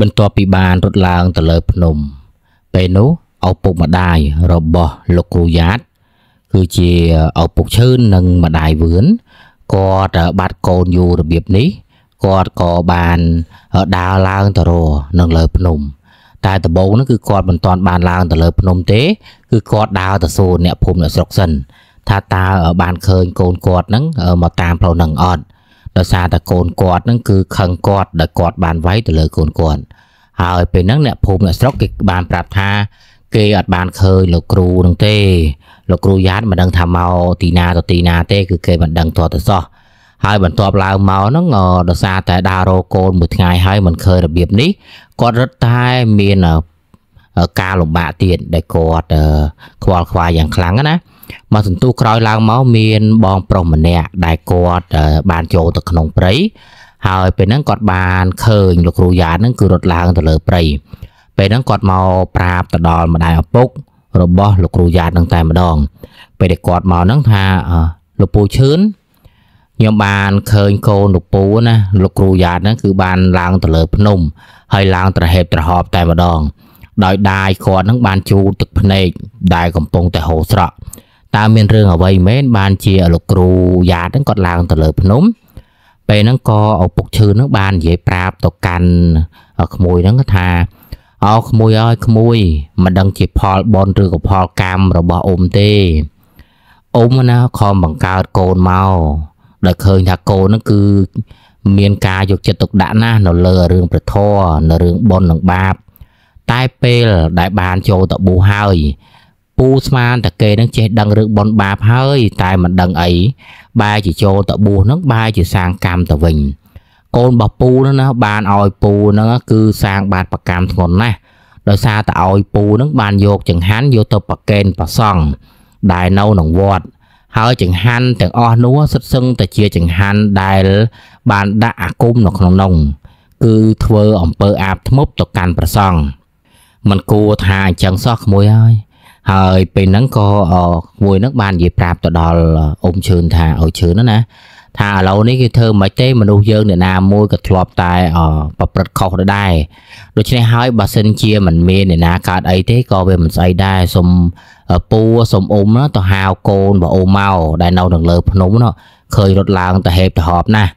បន្ទាប់ពីបានរត់ឡើងទៅលើ ភ្នំ ពេលនោះឪពុកម្ដាយរបស់លោកគ្រូយ៉ាត គឺជាឪពុកឈឿននិងម្ដាយវឿនគាត់បាត់កូនយូររបៀបនេះគាត់ក៏បានដើរឡើងទៅរនៅលើ ភ្នំតែដំបូងនោះគឺគាត់មិនទាន់បានឡើងទៅលើភ្នំទេគឺគាត់ដើរទៅសួរអ្នកភូមិអ្នកស្រុកសិនថាតើបានឃើញ កូនគាត់នឹងមកតាមផ្លូវនឹងអត់ដោយសារតែកូនគាត់នឹងគឺខឹងគាត់ដែលគាត់បានវាយទៅលើកូនគាត់ហើយពេលហ្នឹងអ្នកភូមិអ្នកស្រុកគេបានប្រាប់ថាគេអត់បានឃើញលោកគ្រូនឹងទេលោកគ្រូយ៉ាតមិនដឹងថាមកទីណាទៅទីណាទេគឺគេមិនដឹងទាល់តែសោះហើយបន្ទាប់ឡើងមកហ្នឹងដោយសារតែដាររកូនមួយថ្ងៃហើយមិនឃើញរបៀបនេះគាត់រត់តែមានការលំបាកទៀតដែលគាត់ខ្វល់ខ្វាយយ៉ាងខ្លាំងណាមកសន្ទុះក្រោយឡើងមកមានបងប្រុសម្នាក់ដែលគាត់បានចូលទៅក្នុងព្រៃហើយពេលហ្នឹងគាត់បានឃើញលោកគ្រូយ៉ាហ្នឹងគឺរត់ឡើងទៅលើព្រៃពេលហ្នឹងគាត់មកប្រាប់ទៅដល់ម្ដាយឪពុករបស់លោកគ្រូយ៉ាហ្នឹងតែម្ដង ពេលដែលគាត់មកហ្នឹងថាលោកពូឈឿនខ្ញុំបានឃើញកូនលោកពូណាលោកគ្រូយ៉ាហ្នឹងគឺបានឡើងទៅលើភ្នំហើយឡើងត្រហេបត្រហប់តែម្ដង ដោយដាយគាត់ហ្នឹងបានជូតទឹកភ្នែកដែលកំពុងតែហូរស្រក់តើមានរឿងអ្វីមែនបានជាលោកគ្រូយ៉ាតហ្នឹងគាត់ឡើងទៅលើ ភ្នំ ពេលហ្នឹងក៏ឪពុកឈឺហ្នឹងបាននិយាយប្រាប់ទៅកាន់ក្មួយហ្នឹងថាអោក្មួយអើយក្មួយមិនដឹងជាផលបនឬក៏ផលកម្មរបស់អ៊ំទេអ៊ំណាខំបង្កើតកូនមកដែលឃើញថាកូនហ្នឹងគឺ មានការយកចិត្តទុកដាក់ណាស់នៅលើរឿងព្រះធម៌នៅរឿងបននិងបាប តែពេលដែលបានចូលតបូហើយពូស្មានតែគេនឹងចេះដឹងរឿងបនបាបហើយតែមិនដឹងអីបែរជាចូលតបួសនឹងបែរជាសាងកម្មទៅវិញកូនរបស់ពូនោះណាបានឲ្យពូនឹងគឺសាងបាតប្រកម្មធ្ងន់ណាស់ដោយសារតែឲ្យពូនឹងបានយកចង្ហាន់យកទៅប្រកេនប្រសង់ដែលនៅក្នុងវត្តហើយចង្ហាន់ទាំងអស់នោះសុទ្ធសឹងតែជាចង្ហាន់ដែលបានដាក់អាគមនៅក្នុងនោះគឺធ្វើអំពើអាបធ្មប់ទៅកាន់ប្រសង់មិនគួរថាអញ្ចឹងសោះក្មួយហើយហើយពេលហ្នឹងក៏មួយហ្នឹងបាននិយាយប្រាប់ទៅដល់អ៊ំឈឿនថាអ៊ំឈឿនណាថាឥឡូវនេះគេធ្វើមិនទេមនុស្សយើងអ្នកណាមួយក៏ធ្លាប់តែប្រព្រឹត្តខុសដែរដូច្នេះហើយបើសិនជាមិនមានអ្នកណាកើតអីទេក៏វាមិនស្អីដែរសុំពូសុំអ៊ំទៅហាវកូនបើអ៊ំមកដែលនៅនឹងលើភ្នំនោះឃើញរត់ឡើងទៅហេបទៅហប់ណាស់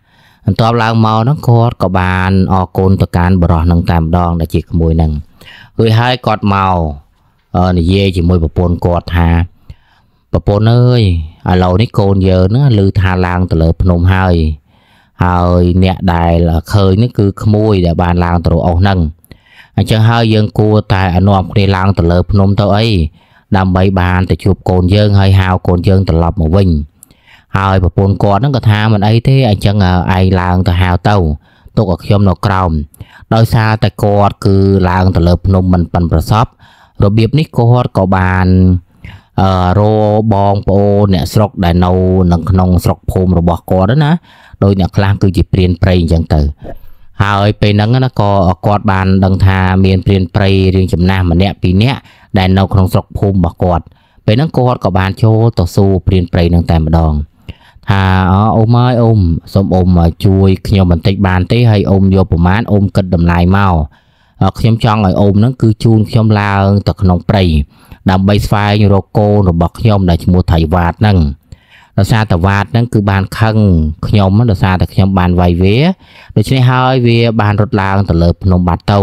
បន្ទាប់ឡើងមកហ្នឹងគាត់ក៏បានអរគុណទៅកាន់បរោះនឹងតែម្ដងដែលជាក្មួយហ្នឹងរួចហើយគាត់មកនិយាយជាមួយប្រពន្ធគាត់ថាប្រពន្ធអើយឥឡូវនេះកូនយើងហ្នឹងឮថាឡើងទៅលើភ្នំហើយហើយអ្នកដែលឃើញនេះគឺក្មួយដែលបានឡើងទៅអស់ហ្នឹងអញ្ចឹងហើយយើង គួរតែអនុមគ្នាឡើងទៅលើភ្នំទៅអីដើម្បីបានទៅជួបកូនយើងហើយហៅកូនយើងត្រឡប់មកវិញហើយប្រពន្ធគាត់ហ្នឹងក៏ថាមិនអីទេអញ្ចឹងឯងឡើងទៅហៅទៅទុកឲ្យខ្ញុំនៅក្រោមដោយសារតែគាត់ គឺឡើងទៅលើ ភ្នំមិនប៉ិនប្រសពរបៀបនេះគាត់ក៏បានអឺរបងប្អូនអ្នកស្រុកដែលនៅនឹងក្នុង ស្រុកភូមិរបស់គាត់ណាដោយអ្នកខ្លះគឺជាព្រានប្រៃអញ្ចឹងទៅ ហើយពេលហ្នឹងណាក៏គាត់បានដឹងថាមានព្រានប្រៃរឿងចំណាស់ម្នាក់ពីរនាក់ដែលនៅក្នុងស្រុកភូមិរបស់គាត់ ពេលហ្នឹងគាត់ក៏បានចូលទៅសួរព្រានប្រៃនឹងតែម្ដងថាអ៊ំអើយអ៊ំសូមអ៊ំជួយខ្ញុំបន្តិចបានទេហើយអ៊ំយកប្រមាណអ៊ំគិតតម្លៃមកខ្ញុំចង់ឲ្យអ៊ំហ្នឹងគឺជូនខ្ញុំឡើងទៅក្នុងព្រៃដើម្បីស្វែងរកកូនរបស់ខ្ញុំដែលឈ្មោះថៃវ៉ាតហ្នឹងដោយសារតវ៉ាតហ្នឹងគឺបានខឹងខ្ញុំដោយសារតែខ្ញុំបានវាយវាដូច្នេះហើយវា បានរត់ឡើងទៅលើភ្នំបាត់ទៅ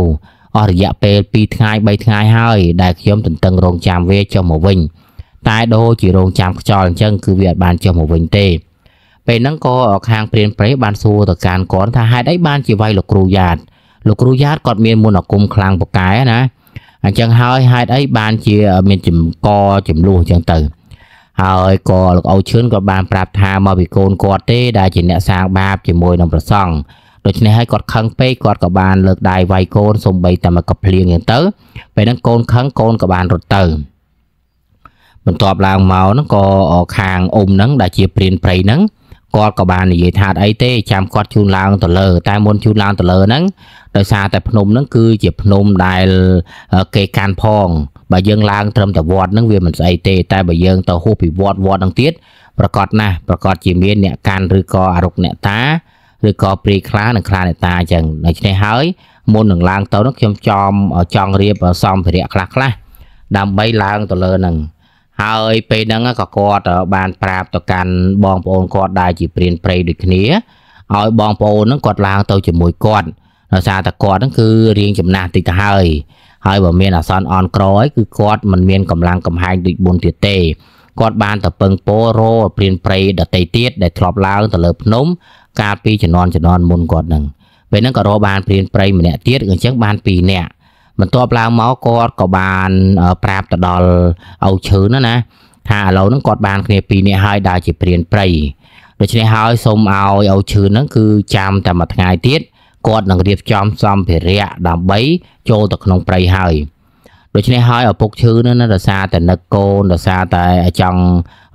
អស់រយៈពេល2ថ្ងៃ3ថ្ងៃហើយដែលខ្ញុំទន្ទឹងរង់ចាំវាចុះមកវិញតែ ដូចជារង់ចាំខ្យល់អញ្ចឹងគឺវាអត់បានចុះមកវិញទេពេលហ្នឹងក៏ខាងព្រានប្រេបានសួរទៅកាន់គាត់ថាហេតុអីបានជាវាយលោកគ្រូយ៉ាតលោកគ្រូយ៉ាតគាត់មានមន្តអាគមខ្លាំងពូកែណាអញ្ចឹងហើយហេតុអីបានជាមានចំកចំលោះអញ្ចឹងទៅហើយក៏លោកអ៊ូឈឿនក៏បានប្រាប់ថាមកពីកូនគាត់ទេដែលជាអ្នកសាងបាបជាមួយនឹងប្រសង់ដូច្នេះហើយគាត់ខឹងពេកគាត់ក៏បានលើកដៃវាយកូនសំបីតែមកកភ្លៀងអញ្ចឹងទៅពេលហ្នឹងកូនខឹងកូនក៏បានរត់ទៅបន្ទាប់ឡើងមកហ្នឹងក៏ខាងអ៊ំហ្នឹងដែលជាព្រានព្រៃហ្នឹងគាត់ក៏បាននិយាយថាអីទេចាំគាត់ជូនឡើងទៅលើតែមុនជូនឡើងទៅលើហ្នឹងដោយសារតែភ្នំហ្នឹង គឺជាភ្នំដែលគេកាន់ផងបើយើងឡើងត្រឹមតែវត្តហ្នឹងវាមិនស្អីទេតែបើយើង ទៅហួសពីវត្តវត្តហ្នឹងទៀតប្រកាសណាស់ប្រកាសជាមានអ្នកកាន់ឬក៏អរុកអ្នកតាឬក៏ព្រីខ្លានិងខ្លាអ្នកតាអញ្ចឹងដូច្នេះហើយមុននឹងឡើង ទៅនោះខ្ញុំចំចង់រៀបសំភារៈខ្លះខ្លះដើម្បីឡើងទៅលើហ្នឹងហើយពេលហ្នឹងក៏គាត់បានប្រាប់ទៅកាន់បងប្អូនគាត់ដែរជាព្រានព្រៃដូចគ្នាឲ្យបងប្អូនហ្នឹងគាត់ឡើងទៅជាមួយគាត់ដោយសារតែគាត់ហ្នឹងគឺរៀងចំណាស់តិចទៅហើយ ហើយបើមានអាសន្នអន់ក្រហើយគឺគាត់មិនមានកម្លាំងកំហែងដូចមុនទៀតទេគាត់បានទៅពឹងពោរោព្រានព្រៃដតីទៀតដែលធ្លាប់ឡើងទៅលើភ្នំកាលពីជំនាន់ជំនាន់មុនគាត់ហ្នឹងពេលហ្នឹងក៏រកបានព្រានព្រៃម្នាក់ទៀតអញ្ចឹងបាន2នាក់បន្ទាប់ឡើងមកគាត់ក៏បានប្រាប់ទៅដល់អ៊ូឈឺណាណាថាឥឡូវហ្នឹងគាត់បានគ្នាពីរនាក់ហើយដែលជាព្រានព្រៃដូច្នេះហើយសូមឲ្យអ៊ូឈឺហ្នឹងគឺចាំតែមួយថ្ងៃទៀតគាត់នឹងរៀបចំសម្ភារៈដើម្បី ចូលទៅក្នុងព្រៃហើយដូច្នេះហើយឪពុកឈឺនឹងរសារតែនឹកកូនរសារតែចង់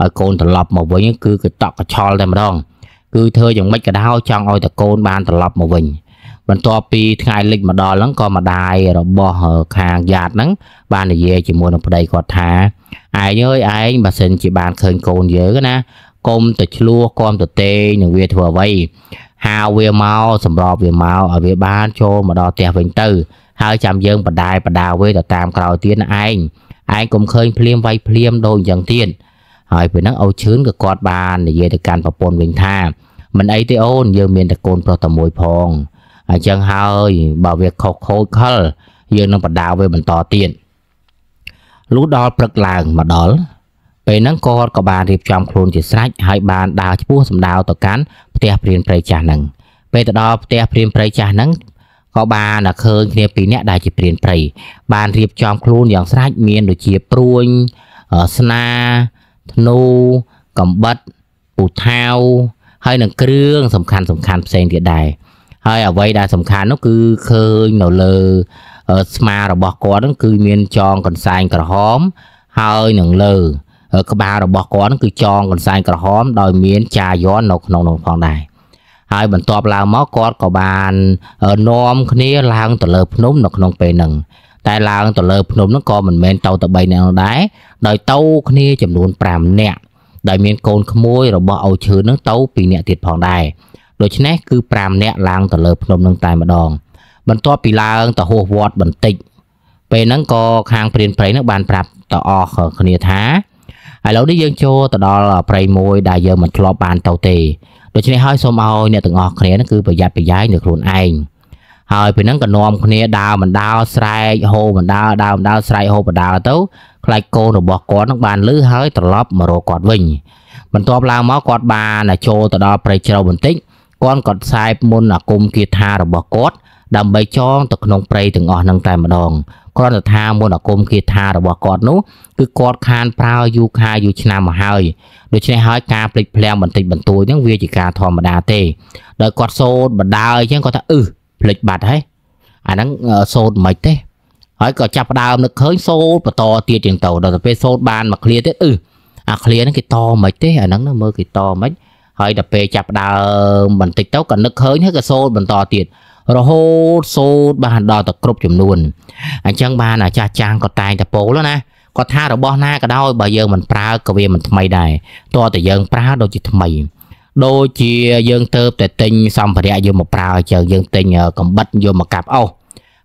ឲ្យកូនត្រឡប់មកវិញគឺកតក់កឆល់តែម្ដងគឺធ្វើយ៉ាងម៉េចក៏ដោយចង់ឲ្យតកូនបានត្រឡប់មកវិញបន្ទាប់ពីថ្ងៃលិចមកដល់ហ្នឹងក៏ម្ដាយរបស់ខាងយ៉ាតហ្នឹងបាននិយាយជាមួយនឹងប្តីគាត់ថាឯងអើយឯងបើសិនជាបានឃើញកូនយើងណាកុំទៅឆ្លោះកុំទៅទេនឹងវាធ្វើអ្វីហៅវាមកសម្របវាមកឲ្យវាបានចូលមកដល់ផ្ទះវិញទៅហើយចាំយើងបដាយបដាវាទៅតាមក្រោយទៀតឯងឯងកុំឃើញភ្លាមវាយភ្លាមដូចអញ្ចឹងទៀតហើយពេលហ្នឹងអូឈឿនក៏គាត់បាននិយាយទៅកាន់ប្រពន្ធវិញថា មិនអីទេអូនយើងមានតែកូនប្រុសតែមួយផងអញ្ចឹងហើយបើវាខុសខូចខលយើងនឹងបដាវាបន្តទៀតលុះដល់ព្រឹកឡើងមកដល់ពេលហ្នឹងគាត់ក៏បានរៀបចំខ្លួនជាស្រេចហើយបាន ដើរឆ្ពោះសម្ដៅទៅកាន់ផ្ទះព្រានព្រៃចាស់ហ្នឹងពេលទៅដល់ផ្ទះព្រានព្រៃចាស់ហ្នឹងក៏បានតែឃើញគ្នាពីរនាក់ដែលជាព្រានព្រៃបានរៀបចំខ្លួនយ៉ាងស្រេចមាន ដូចជាព្រួញស្នាធ្នូកំបិតពូថៅហើយនឹងគ្រឿងសំខាន់សំខាន់ផ្សេងទៀតដែរហើយអ្វីដែលសំខាន់នោះគឺឃើញនៅលើស្មារបស់គាត់នឹងគឺមានចងកន្សែងក្រហម ហើយនឹងលើ ក្បាលរបស់គាត់នឹងគឺចងកន្សែងក្រហមដោយមានចាយ័ននៅក្នុងនោះផងដែរហើយបន្ទាប់ឡើងមកគាត់ក៏បាននាំគ្នាឡើងទៅលើភ្នំនៅក្នុងពេលហ្នឹង តែឡើងទៅលើភ្នំហ្នឹងក៏មិនមែនទៅតែ3នាក់នោះដែរដោយទៅគ្នាចំនួន5នាក់ដែលមានកូនក្មួយរបស់អូឈើហ្នឹងទៅ2នាក់ទៀតផងដែរដូច្នេះគឺ5នាក់ឡើងទៅលើភ្នំនឹងតែម្ដង បន្ទាប់ពីឡើងទៅហោះវត្តបន្តិចពេលហ្នឹងក៏ខាងព្រានព្រៃនឹងបានប្រាប់ទៅអស់គ្នាថាឥឡូវនេះយើងចូលទៅដល់ព្រៃមួយដែលយើងមិនធ្លាប់បានទៅទេដូច្នេះហើយសូមឲ្យអ្នកទាំងអស់គ្នាគឺប្រយ័ត្នប្រយែងលើខ្លួនឯងហើយពេលហ្នឹងក៏នាំគ្នា ដើរបណ្ដើរស្រែកហូបណ្ដើរដើរបណ្ដើរស្រែកហូបណ្ដើរទៅខ្លាចកូនរបស់គាត់នឹងបានលឺហើយត្រឡប់មករកគាត់វិញ បន្ទាប់ឡើងមកគាត់បានចូលទៅដល់ព្រៃជ្រៅបន្តិចគាត់ក៏ខ្សែមន្តអាគមគាថារបស់គាត់ដើម្បីចងទៅក្នុងព្រៃទាំងអស់ហ្នឹងតែម្ដងគ្រាន់តែថាមន្តអាគមគាថារបស់គាត់នោះគឺគាត់ខានប្រើយូខាយូឆ្នាំមកហើយដូច្នេះហើយការភ្លេចភ្លាំងបន្តិចបន្តួចហ្នឹងវាជាការធម្មតាទេដោយគាត់សោតបដាអញ្ចឹងគាត់ថាអឺភ្លេចបាត់ហើយអាហ្នឹងសោតមិនទេហើយក៏ចាប់ដើមនឹកឃើញសោតបន្តទៀតជាងទៅដល់ទៅពេលសោតបានមកឃ្លាទៀតអឺអាឃ្លាហ្នឹងគេតមិនទេអាហ្នឹងមើលគេតមិនទេហើយដល់ពេលចាប់ដើមបន្តិចទៅក៏នឹកឃើញហើយក៏សូត្របន្តទៀតរហូតសូត្របានដល់ទៅគ្រប់ចំនួនអញ្ចឹងបានអាចារ្យចាំងក៏តែងតែពោលណាគាត់ថារបស់ណាក៏ដោយបើយើងមិនប្រើក៏វាមិនថ្មីដែរតោះតែយើងប្រើដូចជាថ្មីដូចជាយើងទៅតែទិញសម្ភារៈយកមកប្រើអញ្ចឹងយើងទិញកំបិតយកមកកាប់អោស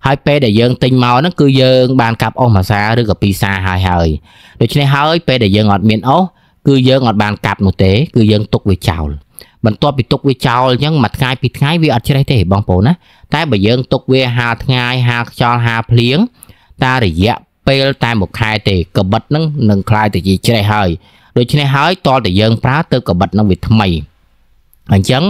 ហើយពេលដែលយើងទិញមកហ្នឹងគឺយើងបានកាប់អស់មួយសាឬក៏ពីរសាហើយហើយដូច្នេះហើយពេលដែលយើងអត់មានអស់គឺយើងអត់បានកាត់នោះទេគឺយើងទុកវាចោលបន្ទាប់ពីទុកវាចោលអញ្ចឹងមួយថ្ងៃពីរថ្ងៃវាអត់ជ្រេះទេបងប្អូនណាតែបើយើងទុកវាហាលថ្ងៃហាលខ្យល់ហាលភ្លៀងតារយៈពេលតែមួយខែទេកបិតនឹងនឹងคลายទៅជាជ្រេះហើយដូច្នេះហើយតលតែយើងប្រើទៅកបិតនឹងវាថ្មីអញ្ចឹង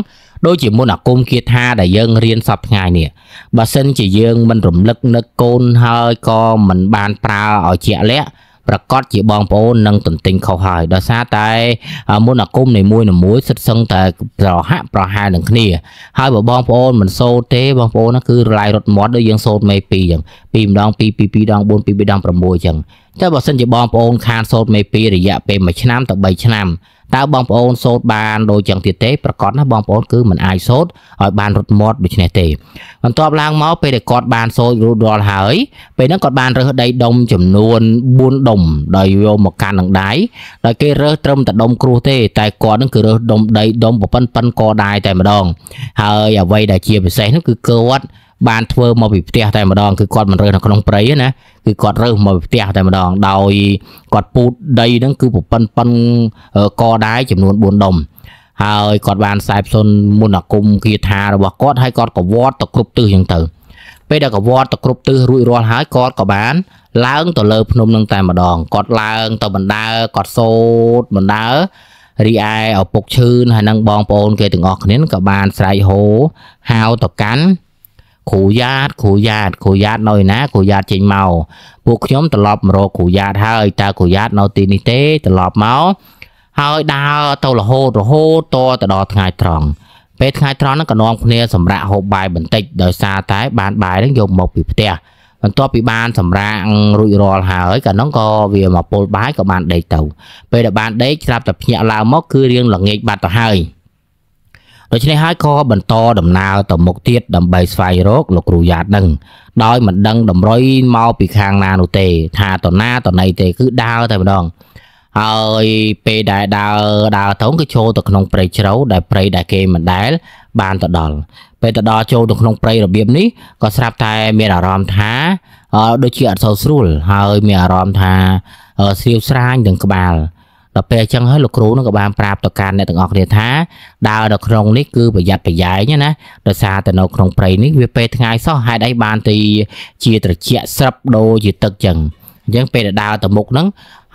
ដូចជាមុនអាគមគាថាដែលយើងរៀនសប្ថ្ងៃនេះបើសិនជាយើងមិនរំលឹកនឹកកូនហើយក៏មិនបានប្រើឲ្យជាក់លាក់ប្រកាសជាបងប្អូននឹងទន្ទិញខុសហើយដោយសារតែមុនអាគមនីមួយនីមួយសិតសឹងតែប្រហាក់ប្រហែលនឹងគ្នា ហើយបើបងប្អូនមិនសូត្រទេបងប្អូនគឺរលាយរត់មាត់ដូចយើងសូត្រមេ2អញ្ចឹង2ម្ដង2 2 2ដង4 2 2ដង6អញ្ចឹងចុះបើសិនជាបងប្អូនខានសូត្រមេពីរយៈពេល1ឆ្នាំទៅ3ឆ្នាំតើបងប្អូនសូត្របានដូចយ៉ាងទៀតទេប្រកាសណាបងប្អូនគឺមិនអាចសូត្រឲ្យបានរត់មាត់ដូចនេះទេបន្ទាប់ឡើងមកពេលដែលគាត់បានសូត្ររួចរាល់ហើយ ពេលហ្នឹងគាត់បានរើសដីដុំចំនួន4ដុំដោយយកមកកាន់នឹងដៃដោយគេរើសត្រឹមតែដុំគ្រោះទេ តែគាត់ហ្នឹងគឺរើសដុំដីដុំប៉ុណ្ណឹងក៏ដែរតែម្ដងហើយអ្វីដែលជាពិសេសហ្នឹងគឺគាត់បានធ្វើមកពីផ្ទះតែម្ដងគឺគាត់មិនរើសនៅក្នុងព្រៃណាគឺគាត់រើសមកពីផ្ទះតែម្ដង ដោយគាត់ពូតដីហ្នឹងគឺប្រប៉ិនប៉ិនកដែរចំនួន4ដុំហើយគាត់បានខ្សែផ្សុនមុនអាគមគាថារបស់គាត់ហើយគាត់ក៏វត្តទៅគ្រប់ទិសយ៉ាងទៅ ពេលដែលក៏វត្តទៅគ្រប់ទិសរួចរាល់ហើយគាត់ក៏បានឡើងទៅលើភ្នំនឹង តែម្ដងគាត់ឡើងទៅបណ្ដើគាត់សោតបណ្ដើរីឯឪពុកឈឺហើយនឹងបងប្អូន គេទាំងអស់គ្នាក៏បានស្រែកហោហៅទៅកាន់គ្រូយ៉ាតគ្រូយ៉ាតគ្រូយ៉ាតនៅឯណាគ្រូយ៉ាតចេញមកពួកខ្ញុំត្រឡប់មករកគ្រូយ៉ាតហើយតើគ្រូយ៉ាតនៅទីនេះទេត្រឡប់មកហើយដើរទៅរហូតរហូតតទៅដល់ថ្ងៃត្រង់ពេលថ្ងៃត្រង់ហ្នឹងក៏នាំគ្នាសម្រាប់ហូបបាយបន្តិចដោយសារតែបានបាយហ្នឹងយកមកពីផ្ទះបន្ទាប់ពីបាន សម្រាករួចរាល់ហើយកាលនោះក៏វាមកពុលបាយក៏បានដេកទៅ ពេលដែលបានដេកស្រាប់តែភ្ញាក់ឡើងមក គឺរៀងល្ងាចបាត់ទៅហើយដូច្នេះហើយក៏បន្តដំណើរទៅមុខទៀតដើម្បីស្វែងរកលោកគ្រូយ៉ាដឹងដោយមិនដឹងតម្រុយមកពីខាងណានោះទេ ថាតណាតណីទេគឺដើរតែម្ដងហើយពេលដែលដើរដើរទៅគឺចូលទៅក្នុងព្រៃជ្រៅដែលព្រៃដែលគេមិនដែលបានទៅដល់ពេលទៅដល់ចូលទៅក្នុងព្រៃរបៀបនេះក៏ស្រាប់តែមានអារម្មណ៍ថាដូចជាអត់សូវស្រួលហើយមានអារម្មណ៍ថាស្រាវស្រាញទាំងក្បាលដល់ពេលអញ្ចឹងហើយលោកគ្រូនឹងក៏បានប្រាប់ទៅកាន់អ្នកទាំងអស់គ្នាថា ដើរនៅក្នុងនេះគឺប្រយ័ត្នប្រយែងណាដោយសារតែនៅក្នុងព្រៃនេះវាពេលថ្ងៃសោះហេតុអីបានទៅជាត្រជាក់ស្រឹបដូចជាទឹកអញ្ចឹងអញ្ចឹងពេលដែលដើរទៅមុខហ្នឹង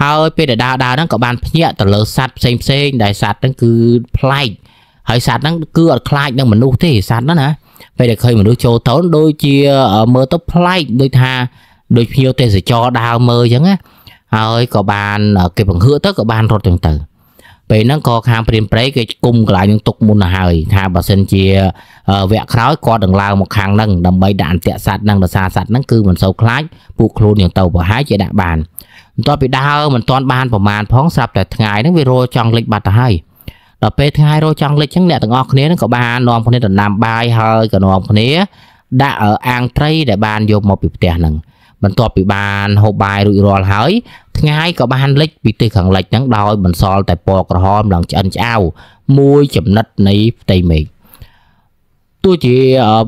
ហើយពេលដែលដើរដើរហ្នឹងក៏បានភ្ញាក់ទៅលើសัตว์ផ្សេងផ្សេងដែលសัตว์ហ្នឹង គឺប្លែកហើយសัตว์ហ្នឹងគឺអត់ខ្លាចនឹងមនុស្សទេសัตว์ហ្នឹងណាពេលដែលឃើញមនុស្សចូលទៅដូចជាមើលទៅប្លែកដូចថាដូចភ្ញៀវទេសចរដើរមើលអញ្ចឹងណាហើយក៏បាន គេបង្ហឿទៅក៏បានរត់ចឹងទៅពេលហ្នឹងក៏ខាងព្រាមប្រៃគេគុំកន្លែងនឹងទុកមុនទៅហើយ ថាបើសិនជាវគ្គក្រោយគាត់នឹងឡើងមកខាងហ្នឹងដើម្បីដាក់អន្តៈសัตว์ហ្នឹងដោយសារសัตว์ហ្នឹងគឺមិនសូវខ្លាចពួកខ្លួននឹងទៅប្រហែលជាដាក់បានបន្ទាប់ពីដើរមិនទាន់បានប្រមាណផងស្រាប់តែថ្ងៃហ្នឹងវារោចង់លិចបាត់ទៅហើយដល់ពេលថ្ងៃរោចង់លិចចឹងអ្នកទាំងអស់គ្នាហ្នឹងក៏បាននាំគ្នាដណ្ដើមបាយហើយក៏នាំគ្នាដាក់អាងត្រី ដែលបានយកមកពីផ្ទះហ្នឹងបន្ទាប់ពីបានហូបបាយរួចរាល់ហើយ ថ្ងៃក៏បានលិចពីទិសខាងលិចហ្នឹងដោយបន្សល់តែពណ៌ក្រហមឡើងឆ្អិនឆ្អៅមួយចំណិតនៃផ្ទៃមេឃទោះជា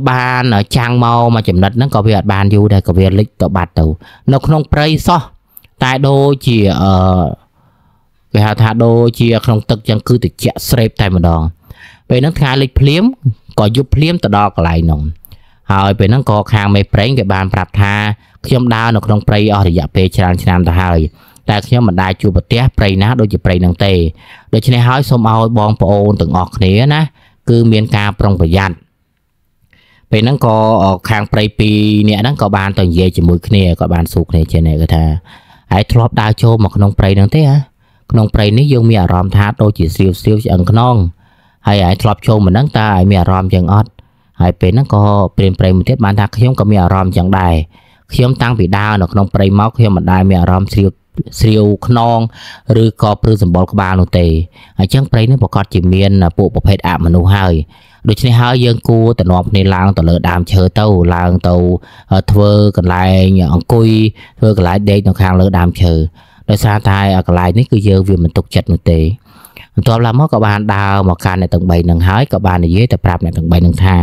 បានចាំងមកមួយចំណិតហ្នឹងក៏វាអត់បានយូរដែរក៏វាលិចទៅបាត់ទៅ នៅក្នុងព្រៃសោះតែដូចជាអឺគេហៅថាដូចជាក្នុងទឹកចឹងគឺតិចស្រេបតែម្ដងពេលហ្នឹងថ្ងៃលិចភ្លាមក៏យប់ភ្លាមទៅដល់កន្លែងហ្នឹងហើយពេលហ្នឹងក៏ខាងមេប្រេងគេបានប្រាប់ថាខ្ញុំដើរនៅក្នុងព្រៃអស់រយៈពេលច្រើនឆ្នាំទៅហើយតែខ្ញុំមិនដែលជួបប្រទះព្រៃណាដូចជាព្រៃហ្នឹងទេ ដូច្នេះហើយសូមឲ្យបងប្អូនទាំងអស់គ្នាណាគឺមានការប្រុងប្រយ័ត្នពេលហ្នឹងក៏ខាងព្រៃពីរនាក់ហ្នឹងក៏បានទៅនិយាយជាមួយគ្នាក៏បានសួរគ្នាជានេះគាត់ថាហើយធ្លាប់ដើរចូលមកក្នុងព្រៃហ្នឹងទេហ៎ក្នុងព្រៃនេះយើងមានអារម្មណ៍ថាដូចជាស្រាវស្រាវឆ្អឹងខ្នងហើយហើយធ្លាប់ចូលមកហ្នឹងតើឲ្យមានអារម្មណ៍យ៉ាងអត់ហើយពេលហ្នឹងក៏ព្រានប្រៃមួយទៀតបានថាខ្ញុំក៏មានអារម្មណ៍ចឹងដែរខ្ញុំតាំងពីដើមនៅក្នុងព្រៃមកខ្ញុំមិនដែលមានអារម្មណ៍ស្រាវស្រាវខ្នង ឬក៏ព្រឺសម្បល់ក្បាលនោះទេអញ្ចឹងព្រៃនេះប្រកាសជាមានពួកប្រភេទអមនុស្សហើយដូច្នេះហើយយើងគួរទៅនាំគ្នាឡើងទៅលើដើមឈើទៅឡើងទៅធ្វើកន្លែងអង្គុយធ្វើកន្លែងដេកនៅខាងលើដើមឈើដោយសារតែកន្លែងនេះគឺយើងវាមិនទុកចិត្តនោះទេបន្ទាប់ឡើងមកក៏បានដើរមកកាន់អ្នកទាំង3នឹងហើយក៏បាននិយាយទៅប្រាប់អ្នកទាំង3នឹងថា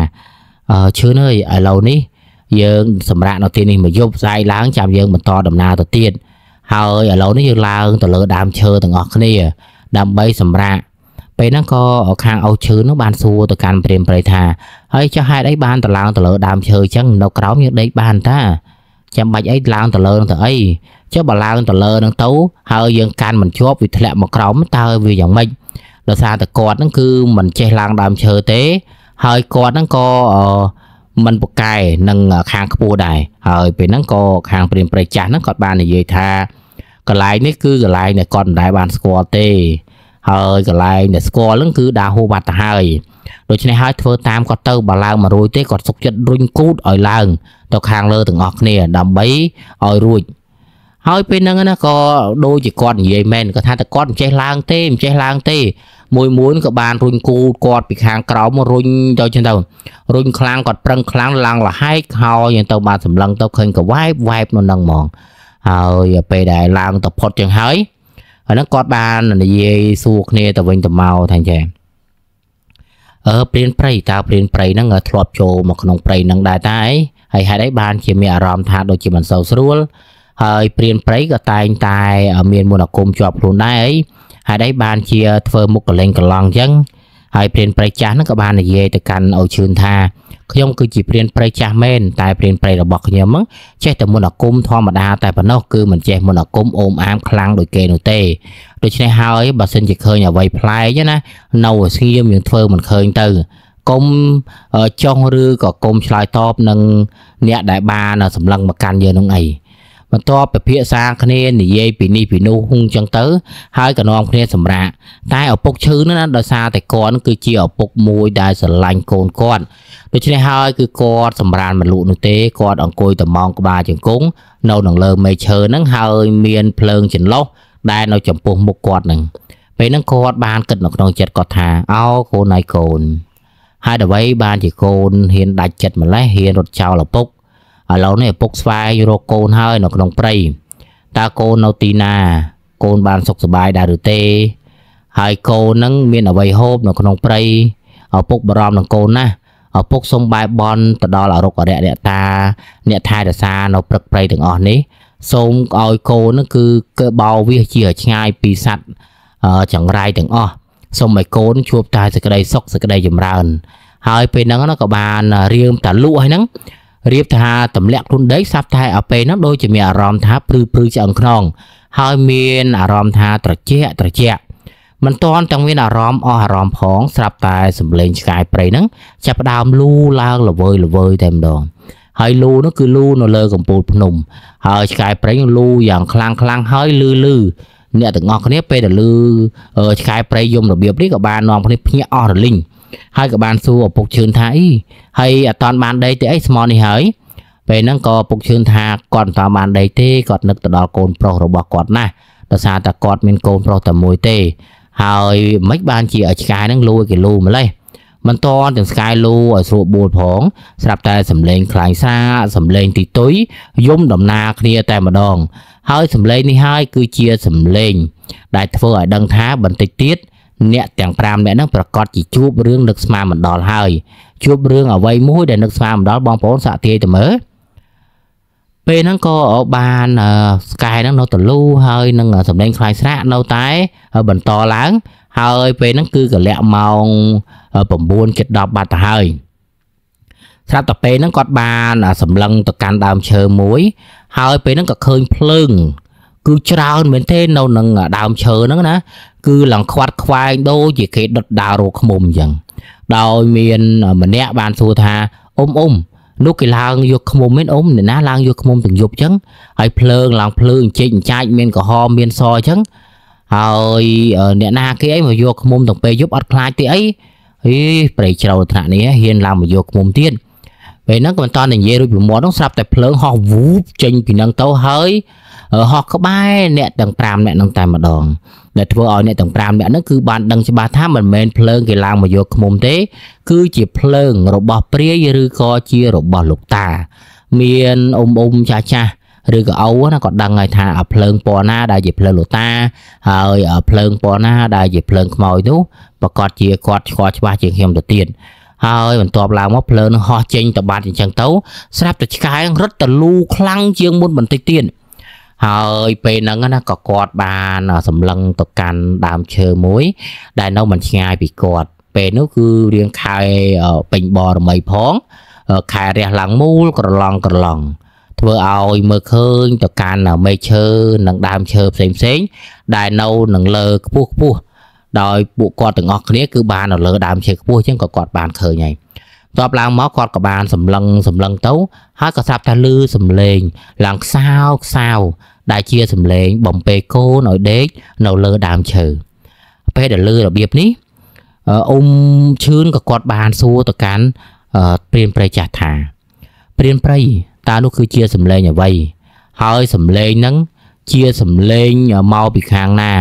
អឺឈឿនអើយឥឡូវនេះយើង សម្រាប់នៅទីនេះមួយយប់ស្អែកឡើងចាំយើងបន្តដំណើរទៅទៀតហើយឥឡូវនេះយើងឡើងទៅលើដើមឈើទាំងអស់គ្នា ដើម្បីសម្រាប់ពេលហ្នឹងក៏ខាងអោឈើនោះបានសួរទៅកាន់ព្រាមប្រៃថាហើយចុះហេតុអីបានទៅឡើងទៅលើដើមឈើអញ្ចឹងនៅក្រោមយើងដេកបានតាចាំបាច់អីឡើងទៅលើនឹងទៅអីចុះបើឡើងទៅលើនឹងទៅហើយយើងកាន់មិនជាប់វាធ្លាក់មកក្រោមតើវាយ៉ាងម៉េចដោយសារតែគាត់ហ្នឹងគឺមិនចេះឡើងដើមឈើទេហើយគាត់ហ្នឹងក៏មិនប្រកែនឹងខាងខ្ពស់ដែរហើយពេលហ្នឹងក៏ខាងព្រាមប្រេចាស់ហ្នឹងគាត់បាននិយាយថាកន្លែងនេះគឺកន្លែងដែលគាត់មិនដែលបានស្គាល់ទេហើយកន្លែងដែលស្គាល់ហ្នឹងគឺដាហូបាត់ទៅហើយដូច្នេះហើយធ្វើតាមគាត់ទៅបើឡើងមករួចទេគាត់សុកចិត្តរុញគូតឲ្យឡើងទៅខាងលើទាំងអស់គ្នាដើម្បីឲ្យរួចហើយពេលហ្នឹងណាក៏ដូចជាគាត់និយាយមែនគាត់ថាតែគាត់មិនចេះឡើងទេមិនចេះឡើងទេមួយមួយក៏បានរុញគូគាត់ពីខាងក្រោមរុញទៅចឹងទៅរុញខ្លាំងគាត់ប្រឹងខ្លាំងឡើងលហែកហើយចឹងទៅបានសម្លឹងទៅឃើញក៏វ៉ែបវ៉ែបនៅហ្នឹងហ្មងហើយពេលដែលឡើងទៅផុតចឹងហើយអាហ្នឹងគាត់ បាន និយាយសួរគ្នាទៅវិញទៅមកថាចេះអឺព្រានព្រៃតើព្រានព្រៃហ្នឹងធ្លាប់ចូលមកក្នុងព្រៃហ្នឹងដែរតើហើយហេតុអីបានជាមានអារម្មណ៍ថាដូចជាមិនសូវស្រួលហើយព្រានព្រៃក៏តែងតែមានមន្តអាគមជាប់ខ្លួនដែរហើយនេះបានជាធ្វើមុខកលែងកឡង់អញ្ចឹងហើយព្រានព្រៃចាស់ហ្នឹងក៏បាននិយាយទៅកាន់អូឈឿនថាខ្ញុំគឺជាព្រានព្រៃចាស់មែនតែព្រានព្រៃរបស់ខ្ញុំហ្នឹងចេះតែមន្តអាគមធម្មតាតែប៉ុណ្ណោះគឺមិនចេះមន្តអាគមអូមអាមខ្លាំងដូចគេនោះទេដូច្នេះហើយបើសិនជាឃើញអ្វីប្លែកណានៅស្ងៀមយើងធ្វើមិនឃើញទៅកុំចុះឬក៏កុំឆ្លើយតបនឹងអ្នកដែលបាន សម្លឹងមកកាន់យើងនឹងអីបន្ទាប់ពិភាក្សាគ្នានិយាយពីនេះពីនោះអញ្ចឹងទៅ ហើយក៏នាំគ្នាសម្រាកតែឪពុកឈឺនោះណាដោយសារតែគាត់គឺជាឪពុកមួយដែលស្រឡាញ់កូនគាត់ដូច្នេះហើយគឺគាត់សម្រានមិនលក់នោះទេគាត់អង្គុយតែម៉ោងក្បាលជង្គង់នៅនឹងលើ មេឈើហ្នឹងហើយមានភ្លើងចន្លោះដែលនៅ ចំពោះមុខគាត់ហ្នឹងពេលហ្នឹងគាត់បានគិតនៅក្នុងចិត្តគាត់ថាអោកូនឯកូនហើយដើម្បីបានជាកូនហ៊ានដាច់ចិត្តម្លេះហ៊ានរត់ចោលឪពុកឥឡូវនេះឪពុកស្វែងរកកូនហើយនៅក្នុងព្រៃតើកូននៅទីណាកូនបានសុខសប្បាយដែរឬទេ ហើយកូននឹងមានអ្វីហូបនៅក្នុងព្រៃឪពុកបារម្ភនឹងកូនណាស់ឪពុកសុំបែបបនទៅដល់អរុករៈអ្នកតា អ្នកថែរក្សានៅព្រឹកព្រៃទាំងអស់នេះសូមឲ្យកូននឹងគឺកើបោវាជាឆ្ងាយពីសัตว์ចង្រៃទាំងអស់សូមឲ្យកូនជួបតែសេចក្តីសុខសេចក្តីចម្រើន ហើយពេលហ្នឹងក៏បានរៀងតាលក់ហើយហ្នឹងរៀបថាទម្លាក់ខ្លួនដេកសាប់តែអពេលហ្នឹងដូចជាមានអារម្មណ៍ថាព្រឺព្រឺឆ្អឹងខ្នងហើយមានអារម្មណ៍ថាត្រជាក់ត្រជាក់មិនទាន់ទាំងមានអារម្មណ៍អស់អារម្មណ៍ផងស្រាប់តែសំឡេងឆ្កែព្រៃហ្នឹងចាប់ផ្ដើមលូឡើងល្វើយល្វើយតែម្ដងហើយលូនោះគឺលូនៅលើកំពូលភ្នំ ហើយឆ្កែព្រៃលូយ៉ាងខ្លាំងខ្លាំងហើយលឺលឺអ្នកទាំងអស់គ្នាពេលដែលឮឆ្កែព្រៃយំរបៀបនេះក៏បាននាំគ្នាភ្ញាក់អស់រលីងហើយក៏បានសួរឪពុកជឿនថាអីហើយអត់តានបានដីទេអីស្មោះនេះហើយពេលហ្នឹងក៏ឪពុកជឿនថាគាត់មិនតានបានដីទេគាត់នឹកទៅដល់កូនប្រុសរបស់គាត់ណាស់ដោយសារតែគាត់មានកូនប្រុសតែមួយទេ ហើយមិនបានជាឲ្យឆ្កែហ្នឹងលួយគេលូម្លេះមិនតន់ទាំងស្កាយលូឲ្យស្រួលបួលផង ស្រាប់តែសំឡេងខ្លាញ់សាសំឡេងទីទុយយំដំណាគ្នាតែម្ដងហើយសំឡេងនេះហើយ គឺជាសំឡេង ដែលធ្វើឲ្យដឹងថាបន្តិចទៀតអ្នកទាំង5អ្នកហ្នឹងប្រកាសជាជួបរឿងនឹកស្មានមិនដល់ហើយ ជួបរឿងអ្វីមួយដែលនឹកស្មានមិនដល់បងប្អូនសាកទាយទៅមើលពេលហ្នឹងក៏បានស្កែហ្នឹងនៅទលូហើយនឹងសម្លេងខ្លាយស្រាក់នៅតែបន្តឡើងហើយពេលហ្នឹងគឺកលាក់ម៉ោង9ជិត10បាត់ទៅហើយស្រាប់តែពេលហ្នឹងគាត់បានសម្លឹងទៅកាន់ដើមឈើមួយហើយពេលហ្នឹងក៏ឃើញភ្លើងគឺច្រើនមែនទេនៅនឹងដើមឈើហ្នឹងណាគឺឡើងខ្វាត់ខ្វែងដូចជាគេដុតដាវរោឃុំអញ្ចឹងដោយមានម្នាក់បានសួរថាអ៊ំអ៊ំនោះគេឡើងយកឃុំមែនអ៊ំអ្នកណាឡើងយកឃុំទាំងយប់អញ្ចឹងហើយភ្លើងឡើងភ្លើងចេកចាច់មានកំហមានសអញ្ចឹងហើយអ្នកណាគេអីមកយកឃុំទាំងពេលយប់អត់ខ្លាចទេអីអីប្រៃជ្រៅថ្នាក់នេះហ៊ានឡើងមកយកឃុំទៀតពេលហ្នឹងក៏មិនតន់និយាយរួចពីមាត់ហ្នឹងស្រាប់តែភ្លើងហោះវូបចេញពីហ្នឹងទៅហើយហោះក្បែរអ្នកទាំង5អ្នកហ្នឹងតែម្ដងដែលធ្វើឲ្យអ្នកទាំង5នាក់ហ្នឹងគឺបានដឹងច្បាស់ថាមិនមែនភ្លើងគេឡើងមកយកឃុំទេគឺជាភ្លើងរបស់ព្រាយឬក៏ជារបស់លោកតាមានអ៊ំអ៊ំចាស់ចាស់ឬក៏អូណាក៏ដឹងហើយថាភ្លើងពណ៌ណាដែលជាភ្លើងលោកតាហើយភ្លើងពណ៌ណាដែលជាភ្លើងខ្មោចនោះប្រកាសជាគាត់ស្គាល់ច្បាស់ជាងខ្ញុំទៅទៀតហើយបន្ទាប់ឡើងមកភ្លើងនឹងហោះចេញទៅបាត់អញ្ចឹងទៅស្រាប់តែឆ្កែរត់ទៅលូ ខ្លាំងជាងមុនបន្តិចទៀតហើយពេលហ្នឹងណាក៏គាត់បានសម្លឹងទៅកាន់ដើមឈើមួយ ដែលនៅមិនឆ្ងាយពីគាត់ពេលនោះគឺរៀងខែពេញបរមីផងខែរះឡើងមូលក្រឡង់ក្រឡង់ធ្វើឲ្យមើលឃើញទៅកាន់មេឈើនិងដើមឈើផ្សេងផ្សេងដែលនៅនឹងលើខ្ពស់ខ្ពស់ដោយ ពួកគាត់ទាំងអស់គ្នាគឺបាននៅលើដើមឈើខ្ពស់អញ្ចឹងក៏គាត់បានឃើញហើយតបឡើងមកគាត់ក៏បានសម្លឹងសម្លឹងទៅហើយក៏ស្រាប់តែលឺសំឡេងឡើងខ្សោខ្សោដែលជាសំឡេងបំពេកូនឲ្យដេកនៅលើដើមឈើពេលដែលលឺរបៀបនេះអ៊ុំឈឿនក៏គាត់បានសួរទៅកាន់ព្រានប្រៃចាស់ថាព្រានប្រៃតើនោះគឺជាសំឡេងអ្វី ហើយសំឡេងហ្នឹងជាសំឡេងមកពីខាងណា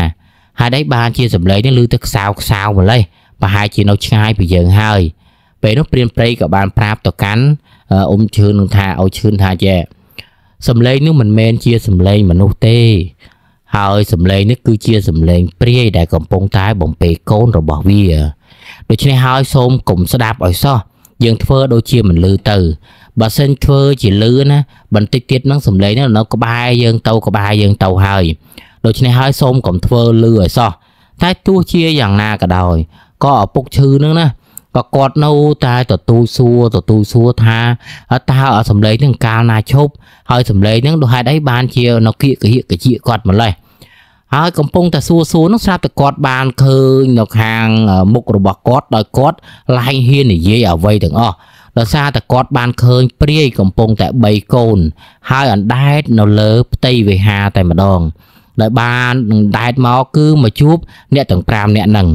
ហើយដៃបានជាសំឡេងនេះឮទៅខ្សោខ្សោម្លេះប្រហែលជានៅឆ្ងាយពីយើងហើយពេលនោះព្រានព្រៃក៏បានប្រាប់ទៅកាន់អ៊ុំឈឿននឹងថាឲ្យឈឿនថាយេសំឡេងនោះមិនមែនជាសំឡេងមនុស្សទេ ហើយសំឡេងនេះគឺជាសំឡេងព្រាយដែលកំពុងតែបំពេកូនរបស់វាដូច្នេះហើយសូមកុំស្ដាប់ឲ្យសោះយើងធ្វើដូចជាមិនលឺទៅបើសិនធ្វើជាលឺណាបន្តិចទៀតនឹងសំឡេងនៅក្បែរយើងទៅក្បែរយើងទៅហើយដូច្នេះហើយសូមកុំធ្វើលឺឲ្យសោះតែទោះជាយ៉ាងណាក៏ដោយក៏ឪពុកឈឺនឹងណាក៏គាត់នៅតែទទូសួរទទូសួរថាតើសំឡេងនឹងកាលណាឈប់ហើយសំឡេងនឹងដោយហេតុអីបានជានៅគៀកគៀកកជាគាត់ម្លេះហើយកំពុងតែសួរសួរនោះស្រាប់តែគាត់បានឃើញនៅខាងមុខរបស់គាត់ដោយគាត់លែងហ៊ាននិយាយអ្វីទាំងអស់ដោយសារតែគាត់បានឃើញព្រាយកំពុងតែ3កូនហើយអណ្ដែតនៅលើផ្ទៃវិហារតែម្ដងដែលបាននឹងដែតមកគឺមកជួបអ្នកទាំង5អ្នកហ្នឹង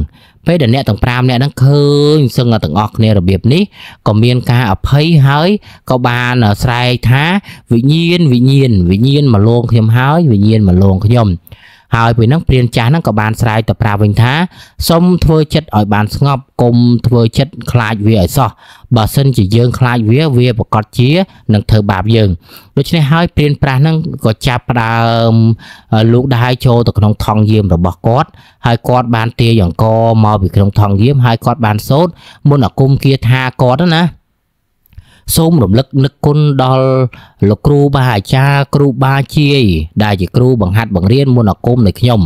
ពេលដែលអ្នកទាំង5អ្នកហ្នឹងឃើញសឹងទាំងអស់គ្នារបៀបនេះក៏មានការអភ័យហើយក៏បានស្រែកថា វិញ្ញាណវិញ្ញាណវិញ្ញាណមកលងខ្ញុំហើយវិញ្ញាណមកលងខ្ញុំហើយពេលហ្នឹងព្រានចាស់ហ្នឹងក៏បានស្រែកទៅប្រាប់វិញថាសូមធ្វើចិត្តឲ្យបានស្ងប់កុំធ្វើចិត្តខ្លាចវាឲ្យសោះបើសិនជាយើងខ្លាចវាវាប្រកាសជានឹងធ្វើបាបយើងដូច្នេះហើយព្រានប្រាស់ហ្នឹងក៏ចាប់ផ្ដើមលោកដាយចូលទៅក្នុងថងយាមរបស់គាត់ហើយគាត់បានទាយអង្គមកពីក្នុងថងយាមហើយគាត់បានសោតមុនអាគមគាថាគាត់ណាសូមរំលឹកនឹកគុណដល់លោកគ្រូបាអាចារ្យគ្រូបាជាយ ដែលជាគ្រូបង្ហាត់បង្រៀនមន្តអាគមនៃខ្ញុំ